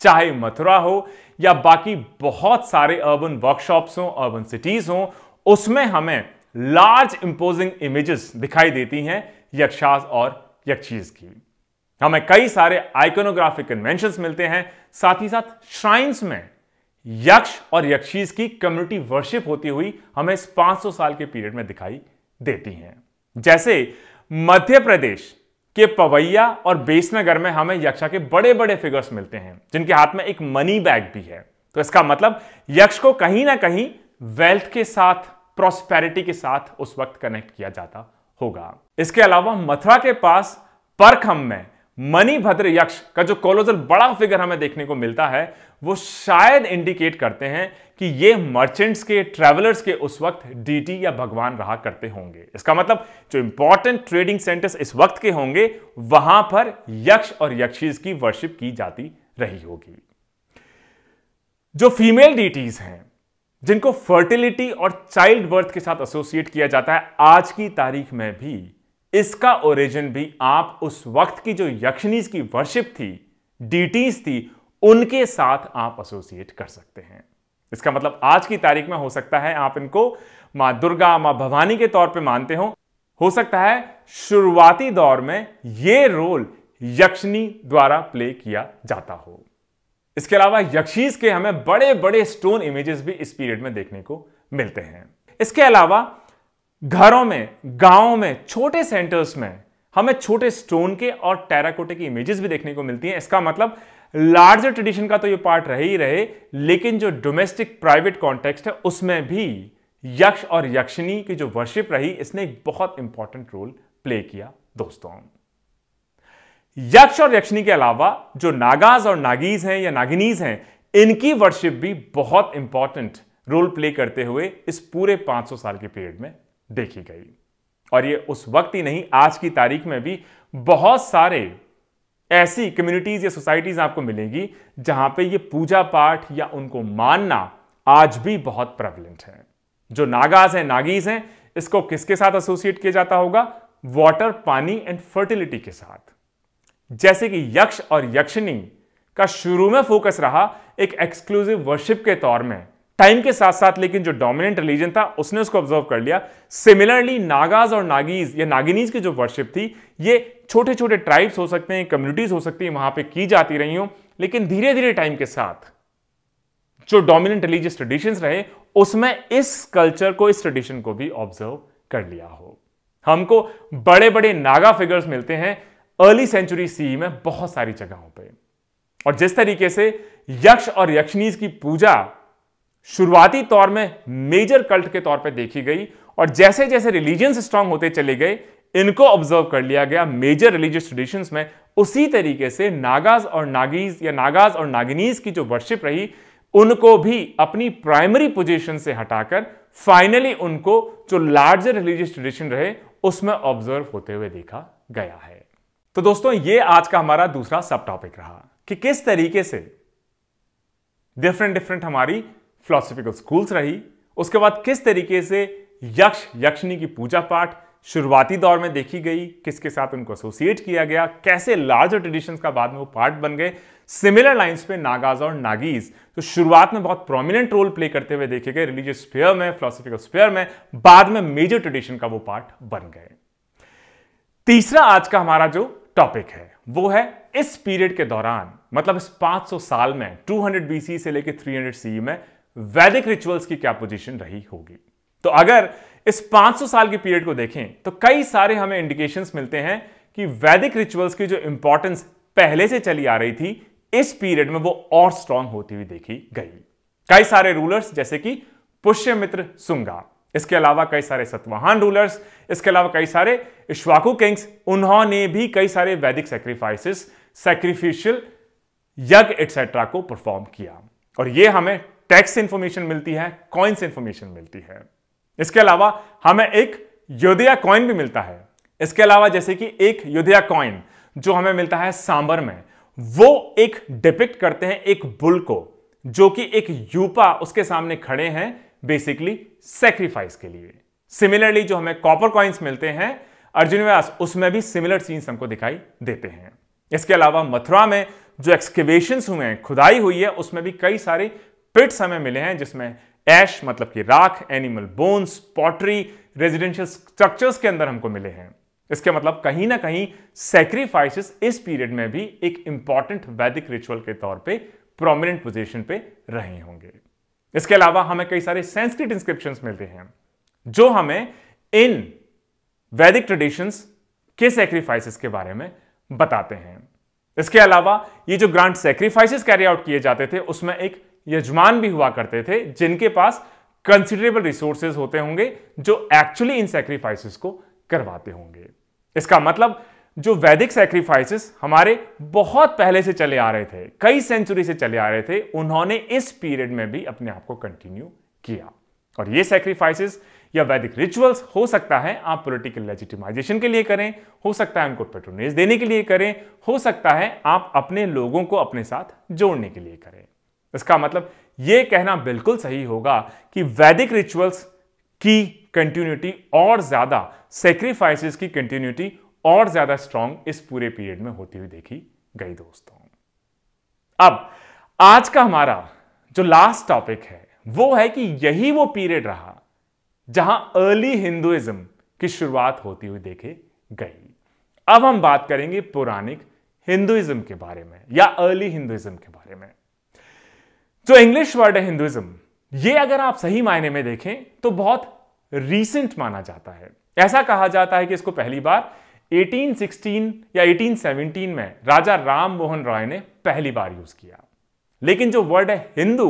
चाहे मथुरा हो या बाकी बहुत सारे अर्बन वर्कशॉप्स हो अर्बन सिटीज हो उसमें हमें लार्ज इंपोजिंग इमेजेस दिखाई देती हैं यक्षास और यक्षीज की हमें कई सारे आइकोनोग्राफिक कन्वेंशन मिलते हैं साथ ही साथ श्राइन्स में यक्ष और यक्षीज की कम्युनिटी वर्शिप होती हुई हमें इस 500 साल के पीरियड में दिखाई देती हैं जैसे मध्य प्रदेश के पवैया और बेसनगर में हमें यक्षा के बड़े बड़े फिगर्स मिलते हैं जिनके हाथ में एक मनी बैग भी है तो इसका मतलब यक्ष को कहीं ना कहीं वेल्थ के साथ प्रोस्पेरिटी के साथ उस वक्त कनेक्ट किया जाता होगा इसके अलावा मथुरा के पास परखम में मणिभद्र यक्ष का जो कोलोजल बड़ा फिगर हमें देखने को मिलता है वो शायद इंडिकेट करते हैं कि ये मर्चेंट्स के ट्रेवलर्स के उस वक्त डीटी या भगवान रहा करते होंगे इसका मतलब जो इंपॉर्टेंट ट्रेडिंग सेंटर्स इस वक्त के होंगे वहां पर यक्ष और यक्षीज की वर्शिप की जाती रही होगी जो फीमेल डीटीज हैं जिनको फर्टिलिटी और चाइल्ड बर्थ के साथ एसोसिएट किया जाता है आज की तारीख में भी इसका ओरिजिन भी आप उस वक्त की जो यक्षिणीज की वर्शिप थी डीटीज थी उनके साथ आप एसोसिएट कर सकते हैं इसका मतलब आज की तारीख में हो सकता है आप इनको मां दुर्गा मां भवानी के तौर पे मानते हो हो सकता है शुरुआती दौर में यह रोल यक्षिणी द्वारा प्ले किया जाता हो इसके अलावा यक्षीज के हमें बड़े बड़े स्टोन इमेजेस भी इस पीरियड में देखने को मिलते हैं इसके अलावा घरों में गांवों में छोटे सेंटर्स में हमें छोटे स्टोन के और टेराकोटे की इमेजेस भी देखने को मिलती हैं इसका मतलब लार्जर ट्रेडिशन का तो ये पार्ट रहे ही रहे लेकिन जो डोमेस्टिक प्राइवेट कॉन्टेक्स्ट है उसमें भी यक्ष और यक्षिणी की जो वर्शिप रही इसने एक बहुत इंपॉर्टेंट रोल प्ले किया दोस्तों यक्ष और यक्षिणी के अलावा जो नागाज और नागीज हैं या नागिनीज हैं इनकी वर्शिप भी बहुत इंपॉर्टेंट रोल प्ले करते हुए इस पूरे 500 साल के पीरियड में देखी गई और ये उस वक्त ही नहीं आज की तारीख में भी बहुत सारे ऐसी कम्युनिटीज या सोसाइटीज आपको मिलेंगी जहां पे ये पूजा पाठ या उनको मानना आज भी बहुत प्रवलेंट है जो नागाज हैं नागीज हैं इसको किसके साथ एसोसिएट किया जाता होगा वाटर पानी एंड फर्टिलिटी के साथ जैसे कि यक्ष और यक्षिणी का शुरू में फोकस रहा एक एक्सक्लूसिव वर्शिप के तौर में टाइम के साथ साथ लेकिन जो डोमिनेंट रिलीजन था उसने उसको ऑब्जर्व कर लिया सिमिलरली नागाज और नागीज या नागिनीज की जो वर्शिप थी ये छोटे छोटे ट्राइब्स हो सकते हैं कम्युनिटीज हो सकती हैं वहां पर की जाती रही हो लेकिन धीरे धीरे टाइम के साथ जो डोमिनेंट रिलीजियस ट्रेडिशंस रहे उसमें इस कल्चर को इस ट्रेडिशन को भी ऑब्जर्व कर लिया हो हमको बड़े बड़े नागा फिगर्स मिलते हैं अर्ली सेंचुरी सी में बहुत सारी जगहों पे और जिस तरीके से यक्ष और यक्षनीज की पूजा शुरुआती तौर में मेजर कल्ट के तौर पर देखी गई और जैसे जैसे रिलीजियंस स्ट्रांग होते चले गए इनको ऑब्जर्व कर लिया गया मेजर रिलीजियस ट्रेडिशंस में उसी तरीके से नागाज और नागीज या नागाज और नागिनीज की जो वर्शिप रही उनको भी अपनी प्राइमरी पोजीशन से हटाकर फाइनली उनको जो लार्जर रिलीजियस ट्रेडिशन रहे उसमें ऑब्जर्व होते हुए देखा गया है तो दोस्तों ये आज का हमारा दूसरा सब टॉपिक रहा कि किस तरीके से डिफरेंट डिफरेंट हमारी फिलोसफिकल स्कूल्स रही उसके बाद किस तरीके से यक्ष यक्षिणी की पूजा पाठ शुरुआती दौर में देखी गई किसके साथ उनको एसोसिएट किया गया कैसे लार्जर ट्रेडिशन का बाद में वो पार्ट बन गए सिमिलर लाइंस पे नागाज और नागीज तो शुरुआत में बहुत प्रोमिनेंट रोल प्ले करते हुए देखे गए रिलीजियस स्पेयर में फिलोसफिकल स्पेयर में बाद में मेजर ट्रेडिशन का वो पार्ट बन गए तीसरा आज का हमारा जो टॉपिक है वो है इस पीरियड के दौरान मतलब इस 500 साल में 200 बीसी से लेकर 300 सीई में वैदिक रिचुअल्स की क्या पोजीशन रही होगी तो अगर इस 500 साल के पीरियड को देखें तो कई सारे हमें इंडिकेशंस मिलते हैं कि वैदिक रिचुअल्स की जो इंपॉर्टेंस पहले से चली आ रही थी इस पीरियड में वो और स्ट्रांग होती हुई देखी गई कई सारे रूलर्स जैसे कि पुष्यमित्र सुंगा इसके अलावा कई सारे सतवाहन रूलर्स इसके अलावा कई सारे इश्वाकू किंग्स उन्होंने भी कई सारे Vaidik sacrifices sacrificial yajna etcetera को परफॉर्म किया और ये हमें टैक्स इंफॉर्मेशन मिलती है कॉइन्स इंफॉर्मेशन मिलती है इसके अलावा हमें एक योध्या कॉइन भी मिलता है इसके अलावा जैसे कि एक योध्या कॉइन जो हमें मिलता है सांबर में वो एक डिपिक्ट करते हैं एक बुल को जो कि एक यूपा उसके सामने खड़े हैं बेसिकली सेक्रीफाइस के लिए सिमिलरली जो हमें कॉपर कॉइन्स मिलते हैं अर्जुन व्यास उसमें भी सिमिलर सीन्स हमको दिखाई देते हैं इसके अलावा मथुरा में जो एक्सकेवेशन हुए हैं खुदाई हुई है उसमें भी कई सारे पिट्स हमें मिले हैं जिसमें ऐश मतलब कि राख animal bones pottery residential structures के अंदर हमको मिले हैं इसके मतलब कहीं ना कहीं सेक्रीफाइसिस इस पीरियड में भी एक इंपॉर्टेंट वैदिक रिचुअल के तौर पे प्रोमिनेंट पोजीशन पे रहे होंगे इसके अलावा हमें कई सारे संस्कृत इंस्क्रिप्शन मिलते हैं जो हमें इन वैदिक ट्रेडिशंस के सेक्रीफाइसिस के बारे में बताते हैं इसके अलावा ये जो ग्रांड सेक्रीफाइसिस कैरी आउट किए जाते थे उसमें एक यजमान भी हुआ करते थे जिनके पास कंसिडरेबल रिसोर्सेज होते होंगे जो एक्चुअली इन सेक्रीफाइसेस को करवाते होंगे इसका मतलब जो वैदिक सेक्रीफाइसेस हमारे बहुत पहले से चले आ रहे थे कई सेंचुरी से चले आ रहे थे उन्होंने इस पीरियड में भी अपने आप को कंटिन्यू किया और ये सेक्रीफाइसेस या वैदिक रिचुअल्स हो सकता है आप पॉलिटिकल लेजिटिमाइजेशन के लिए करें हो सकता है उनको पेट्रोनेज देने के लिए करें हो सकता है आप अपने लोगों को अपने साथ जोड़ने के लिए करें इसका मतलब यह कहना बिल्कुल सही होगा कि वैदिक रिचुअल्स की कंटिन्यूटी और ज्यादा सेक्रीफाइसेस की कंटिन्यूटी और ज्यादा स्ट्रांग इस पूरे पीरियड में होती हुई देखी गई दोस्तों अब आज का हमारा जो लास्ट टॉपिक है वो है कि यही वो पीरियड रहा जहां अर्ली हिंदुइज्म की शुरुआत होती हुई देखे गई अब हम बात करेंगे पौराणिक हिंदुइज्म के बारे में या अर्ली हिंदुइज्म के बारे में जो इंग्लिश वर्ड है हिंदुइज्म ये अगर आप सही मायने में देखें तो बहुत रीसेंट माना जाता है ऐसा कहा जाता है कि इसको पहली बार 1816 या 1817 में राजा राम मोहन रॉय ने पहली बार यूज किया लेकिन जो वर्ड है हिंदू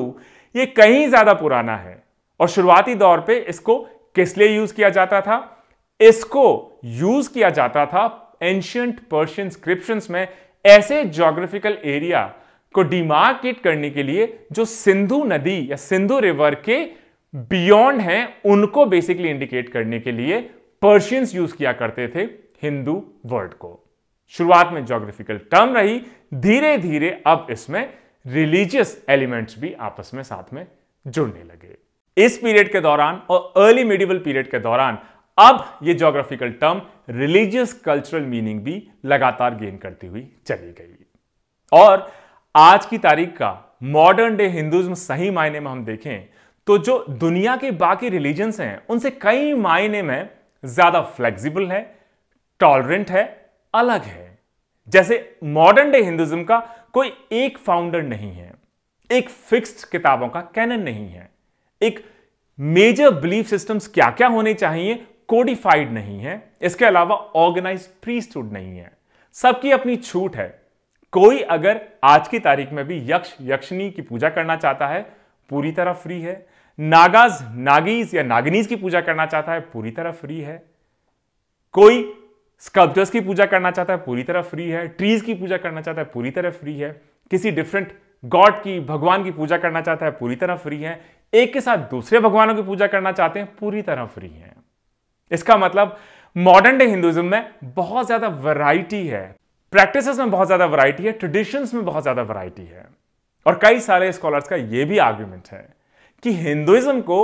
ये कहीं ज्यादा पुराना है और शुरुआती दौर पे इसको किस लिए यूज किया जाता था इसको यूज किया जाता था एंशियंट पर्शियन स्क्रिप्शन में ऐसे जोग्राफिकल एरिया को डिमार्केट करने के लिए जो सिंधु नदी या सिंधु रिवर के बियॉन्ड हैं उनको बेसिकली इंडिकेट करने के लिए पर्शियंस यूज किया करते थे हिंदू वर्ड को शुरुआत में जोग्राफिकल टर्म रही धीरे धीरे अब इसमें रिलीजियस एलिमेंट्स भी आपस में साथ में जुड़ने लगे इस पीरियड के दौरान और अर्ली मिडिवल पीरियड के दौरान अब ये geographical term religious cultural meaning भी लगातार गेन करती हुई चली गई और आज की तारीख का मॉडर्न डे हिंदुज्म सही मायने में हम देखें तो जो दुनिया के बाकी रिलीजन्स हैं उनसे कई मायने में ज्यादा फ्लेक्सिबल है टॉलरेंट है अलग है जैसे मॉडर्न डे हिंदुज्म का कोई एक फाउंडर नहीं है एक फिक्स्ड किताबों का कैनन नहीं है एक मेजर बिलीफ सिस्टम्स क्या क्या होने चाहिए कोडिफाइड नहीं है इसके अलावा ऑर्गेनाइज प्रीस्टूड नहीं है सबकी अपनी छूट है कोई अगर आज की तारीख में भी यक्ष यक्षिणी की पूजा करना चाहता है पूरी तरह फ्री है नागाज नागीज या नागिनीज की पूजा करना चाहता है पूरी तरह फ्री है कोई स्कल्पचर्स की पूजा करना चाहता है पूरी तरह फ्री है ट्रीज की पूजा करना चाहता है पूरी तरह फ्री है किसी डिफरेंट गॉड की भगवान की पूजा करना चाहता है पूरी तरह फ्री है एक के साथ दूसरे भगवानों की पूजा करना चाहते हैं पूरी तरह फ्री है इसका मतलब मॉडर्न डे हिंदुज्म में बहुत ज्यादा वैरायटी है प्रैक्टिसेस में बहुत ज़्यादा वैरायटी है ट्रेडिशंस में बहुत ज़्यादा वैरायटी है और कई सारे स्कॉलर्स का यह भी आर्ग्यूमेंट है कि हिंदुइज्म को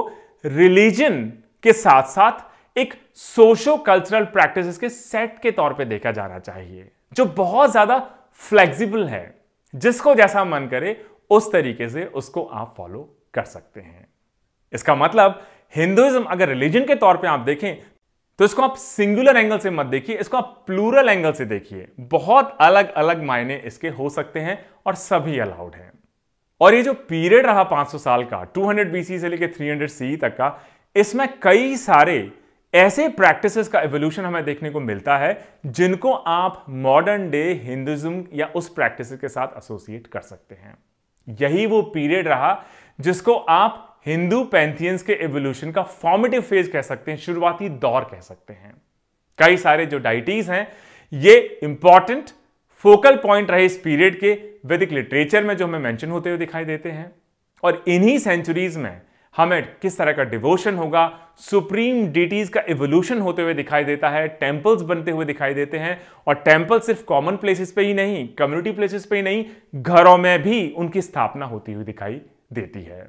रिलीजन के साथ साथ एक सोशो कल्चरल प्रैक्टिस के सेट के तौर पे देखा जाना चाहिए जो बहुत ज़्यादा फ्लेक्सिबल है जिसको जैसा मन करे उस तरीके से उसको आप फॉलो कर सकते हैं इसका मतलब हिंदुइज्म अगर रिलीजन के तौर पे आप देखें तो इसको आप सिंगुलर एंगल से मत देखिए इसको आप प्लूरल एंगल से देखिए बहुत अलग अलग मायने इसके हो सकते हैं और सभी अलाउड हैं और ये जो पीरियड रहा 500 साल का 200 बीसी से लेकर 300 सीई तक का इसमें कई सारे ऐसे प्रैक्टिसेस का एवोल्यूशन हमें देखने को मिलता है जिनको आप मॉडर्न डे हिंदुज्म या उस प्रैक्टिस के साथ एसोसिएट कर सकते हैं यही वो पीरियड रहा जिसको आप हिंदू पैंथियंस के एवोल्यूशन का फॉर्मेटिव फेज कह सकते हैं शुरुआती दौर कह सकते हैं कई सारे जो डाइटीज हैं ये इंपॉर्टेंट फोकल पॉइंट रहे इस पीरियड के वैदिक लिटरेचर में जो हमें मेंशन होते हुए दिखाई देते हैं और इन्हीं सेंचुरीज में हमें किस तरह का डिवोशन होगा सुप्रीम डिटीज का एवोल्यूशन होते हुए दिखाई देता है टेंपल्स बनते हुए दिखाई देते हैं और टेम्पल सिर्फ कॉमन प्लेसेस पे ही नहीं कम्युनिटी प्लेसेस पे ही नहीं घरों में भी उनकी स्थापना होती हुई दिखाई देती है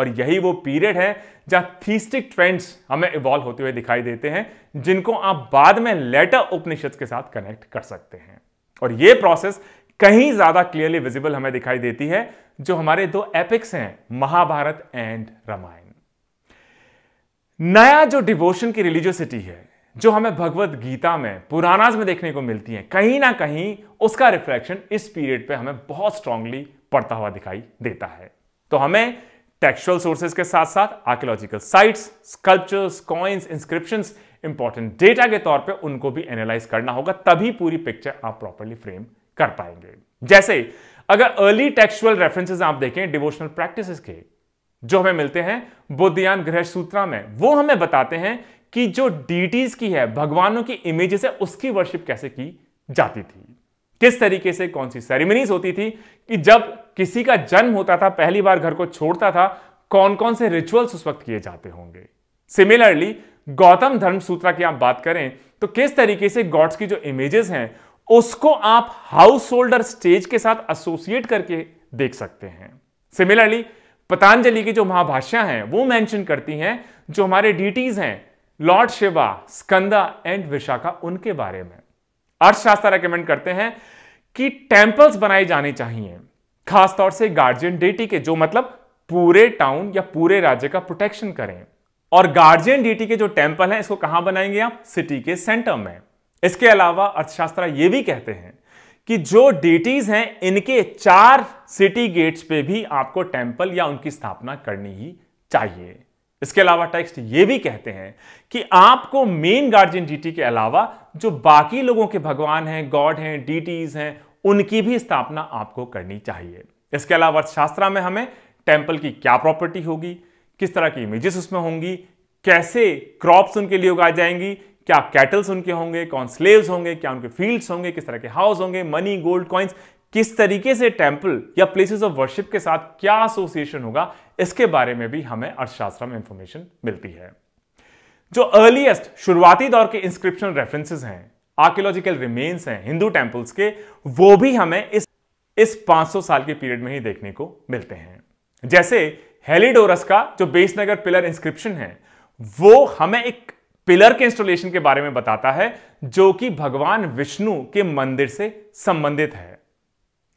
और यही वो पीरियड है जहां थीस्टिक ट्रेंड्स हमें इवॉल्व होते हुए दिखाई देते हैं जिनको आप बाद में लेटर उपनिषद के साथ कनेक्ट कर सकते हैं और ये प्रोसेस कहीं ज़्यादा क्लियरली विजिबल हमें दिखाई देती है जो हमारे दो एपिक्स हैं महाभारत एंड रामायण नया जो डिवोशन की रिलीजियोसिटी है जो हमें भगवत गीता में पुराणाज में देखने को मिलती है कहीं ना कहीं उसका रिफ्लेक्शन इस पीरियड पे हमें बहुत स्ट्रांगली पड़ता हुआ दिखाई देता है तो हमें टेक्सुअल सोर्सेज के साथ साथ archaeological sites sculptures coins inscription important data के तौर पर उनको भी एनालाइज करना होगा तभी पूरी पिक्चर आप प्रॉपरली फ्रेम कर पाएंगे जैसे अगर अर्ली टेक्सुअल रेफरेंसेज आप देखें डिवोशनल प्रैक्टिस के जो हमें मिलते हैं बुद्धयान ग्रह सूत्रा में वो हमें बताते हैं कि जो डीटीज की है भगवानों की इमेजेस है उसकी वर्शिप कैसे की जाती थी किस तरीके से कौन सी सेरेमनीज होती थी कि जब किसी का जन्म होता था पहली बार घर को छोड़ता था कौन कौन से रिचुअल्स उस वक्त किए जाते होंगे सिमिलरली गौतम धर्म सूत्रा की आप बात करें तो किस तरीके से गॉड्स की जो इमेजेस हैं उसको आप हाउस होल्डर स्टेज के साथ एसोसिएट करके देख सकते हैं सिमिलरली पतंजलि की जो महाभाष्या हैं वो मेंशन करती हैं जो हमारे डीटीज हैं लॉर्ड शिवा स्कंदा एंड विशाखा उनके बारे में अर्थशास्त्र रिकमेंड करते हैं कि टेम्पल्स बनाए जाने चाहिए खासतौर से गार्जियन डीटी के जो मतलब पूरे टाउन या पूरे राज्य का प्रोटेक्शन करें और गार्जियन डीटी के जो टेम्पल है इसको कहां बनाएंगे आप सिटी के सेंटर में इसके अलावा अर्थशास्त्र ये भी कहते हैं कि जो डीटीज हैं इनके चार सिटी गेट्स पे भी आपको टेम्पल या उनकी स्थापना करनी ही चाहिए इसके अलावा टेक्स्ट ये भी कहते हैं कि आपको मेन गार्जियन डीटी के अलावा जो बाकी लोगों के भगवान हैं गॉड हैं डीटीज हैं उनकी भी स्थापना आपको करनी चाहिए इसके अलावा अर्थशास्त्रा में हमें टेम्पल की क्या प्रॉपर्टी होगी किस तरह की इमेजेस उसमें होंगी कैसे क्रॉप्स उनके लिए उगाई जाएंगी क्या कैटल्स उनके होंगे कौन स्लेव्स होंगे क्या उनके फील्ड्स होंगे किस तरह के हाउस होंगे मनी गोल्ड कॉइन्स किस तरीके से टेम्पल या प्लेसेस ऑफ वर्शिप के साथ क्या एसोसिएशन होगा इसके बारे में भी हमें अर्थशास्त्र में इंफॉर्मेशन मिलती है जो अर्लीएस्ट शुरुआती दौर के इंस्क्रिप्शन रेफरेंसेज हैं आर्कियोलॉजिकल रिमेन्स हैं हिंदू टेम्पल्स के वो भी हमें इस इस 500 साल के पीरियड में ही देखने को मिलते हैं जैसे हेलीडोरस का जो बेसनगर पिलर इंस्क्रिप्शन है वो हमें एक पिलर के इंस्टॉलेशन के बारे में बताता है जो कि भगवान विष्णु के मंदिर से संबंधित है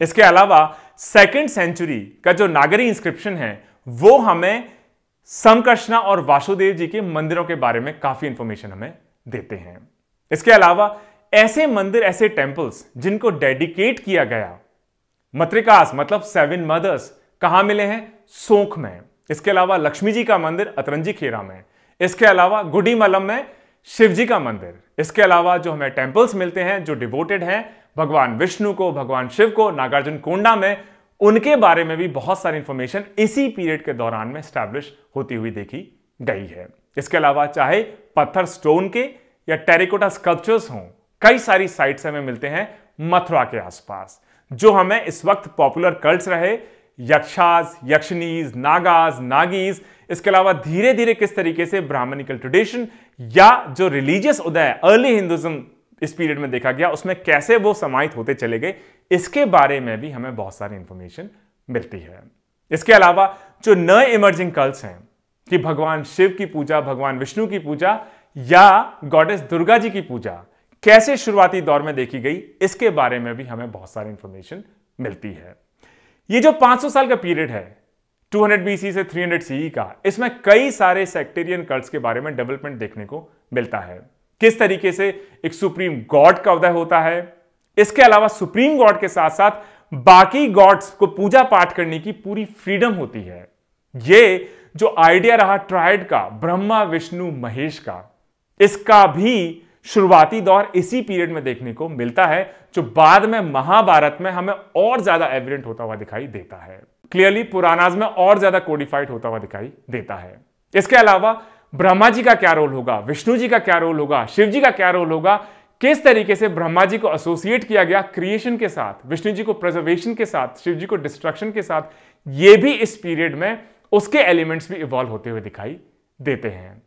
इसके अलावा सेकेंड सेंचुरी का जो नागरी इंस्क्रिप्शन है वो हमें समकृष्णा और वासुदेव जी के मंदिरों के बारे में काफी इंफॉर्मेशन हमें देते हैं इसके अलावा ऐसे मंदिर ऐसे टेम्पल्स जिनको डेडिकेट किया गया मत्रिकास मतलब सेवन मदर्स कहां मिले हैं सोख में इसके अलावा लक्ष्मी जी का मंदिर अतरंजी खेरा में इसके अलावा गुडी मलम में शिव जी का मंदिर इसके अलावा जो हमें टेम्पल्स मिलते हैं जो डिवोटेड हैं भगवान विष्णु को भगवान शिव को नागार्जुन कोंडा में उनके बारे में भी बहुत सारी इंफॉर्मेशन इसी पीरियड के दौरान में स्टैब्लिश होती हुई देखी गई है इसके अलावा चाहे पत्थर स्टोन के या टेरिकोटा स्कल्पचर्स हों कई सारी साइट्स हमें मिलते हैं मथुरा के आसपास जो हमें इस वक्त पॉपुलर कल्ट्स रहे यक्षाज यक्षनीज नागाज नागीज इसके अलावा धीरे धीरे किस तरीके से ब्राह्मणिकल ट्रेडिशन या जो रिलीजियस उदय अर्ली हिंदुज्म इस पीरियड में देखा गया उसमें कैसे वो समाहित होते चले गए इसके बारे में भी हमें बहुत सारी इंफॉर्मेशन मिलती है इसके अलावा जो नए इमर्जिंग कल्स हैं कि भगवान शिव की पूजा भगवान विष्णु की पूजा या गॉडेस दुर्गा जी की पूजा कैसे शुरुआती दौर में देखी गई इसके बारे में भी हमें बहुत सारी इंफॉर्मेशन मिलती है ये जो 500 साल का पीरियड है 200 बीसी से 300 सीई e का इसमें कई सारे सेक्टेरियन कल्ट्स के बारे में डेवलपमेंट देखने को मिलता है किस तरीके से एक सुप्रीम गॉड का उदय होता है इसके अलावा सुप्रीम गॉड के साथ साथ बाकी गॉड्स को पूजा पाठ करने की पूरी फ्रीडम होती है ये जो आइडिया रहा ट्राइड का ब्रह्मा विष्णु महेश का इसका भी शुरुआती दौर इसी पीरियड में देखने को मिलता है जो बाद में महाभारत में हमें और ज्यादा एविडेंट होता हुआ दिखाई देता है क्लियरली पुराणाज में और ज्यादा कोडिफाइड होता हुआ दिखाई देता है इसके अलावा ब्रह्मा जी का क्या रोल होगा विष्णु जी का क्या रोल होगा शिव जी का क्या रोल होगा किस तरीके से ब्रह्मा जी को एसोसिएट किया गया क्रिएशन के साथ विष्णु जी को प्रजर्वेशन के साथ शिव जी को डिस्ट्रक्शन के साथ ये भी इस पीरियड में उसके एलिमेंट्स भी इवॉल्व होते हुए दिखाई देते हैं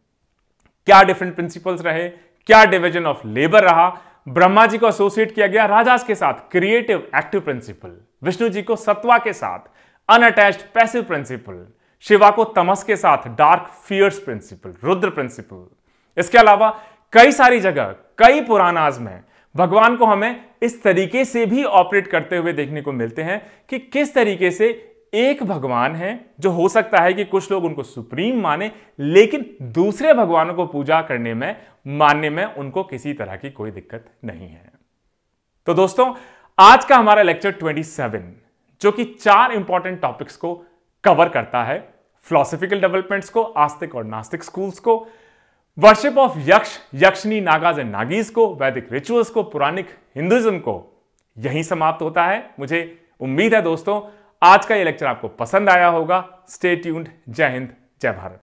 क्या डिफरेंट प्रिंसिपल्स रहे क्या डिवीजन ऑफ लेबर रहा ब्रह्मा जी को एसोसिएट किया गया राजास के साथ creative active principle Vishnu ji को सत्वा के साथ अनअटैच्ड पैसिव प्रिंसिपल शिवा को तमस के साथ dark fierce principle Rudra principle इसके अलावा कई सारी जगह कई पुराणाज में भगवान को हमें इस तरीके से भी ऑपरेट करते हुए देखने को मिलते हैं कि किस तरीके से एक भगवान है जो हो सकता है कि कुछ लोग उनको सुप्रीम माने लेकिन दूसरे भगवानों को पूजा करने में मानने में उनको किसी तरह की कोई दिक्कत नहीं है तो दोस्तों आज का हमारा लेक्चर 27 जो कि चार इंपॉर्टेंट टॉपिक्स को कवर करता है फिलोसफिकल डेवलपमेंट्स को आस्तिक और नास्तिक स्कूल्स को वर्शिप ऑफ यक्ष यक्षनी नागाज एंड नागीज को वैदिक रिचुअल्स को पुराणिक हिंदुज्म को यही समाप्त होता है मुझे उम्मीद है दोस्तों आज का ये लेक्चर आपको पसंद आया होगा स्टे ट्यून्ड जय हिंद जय भारत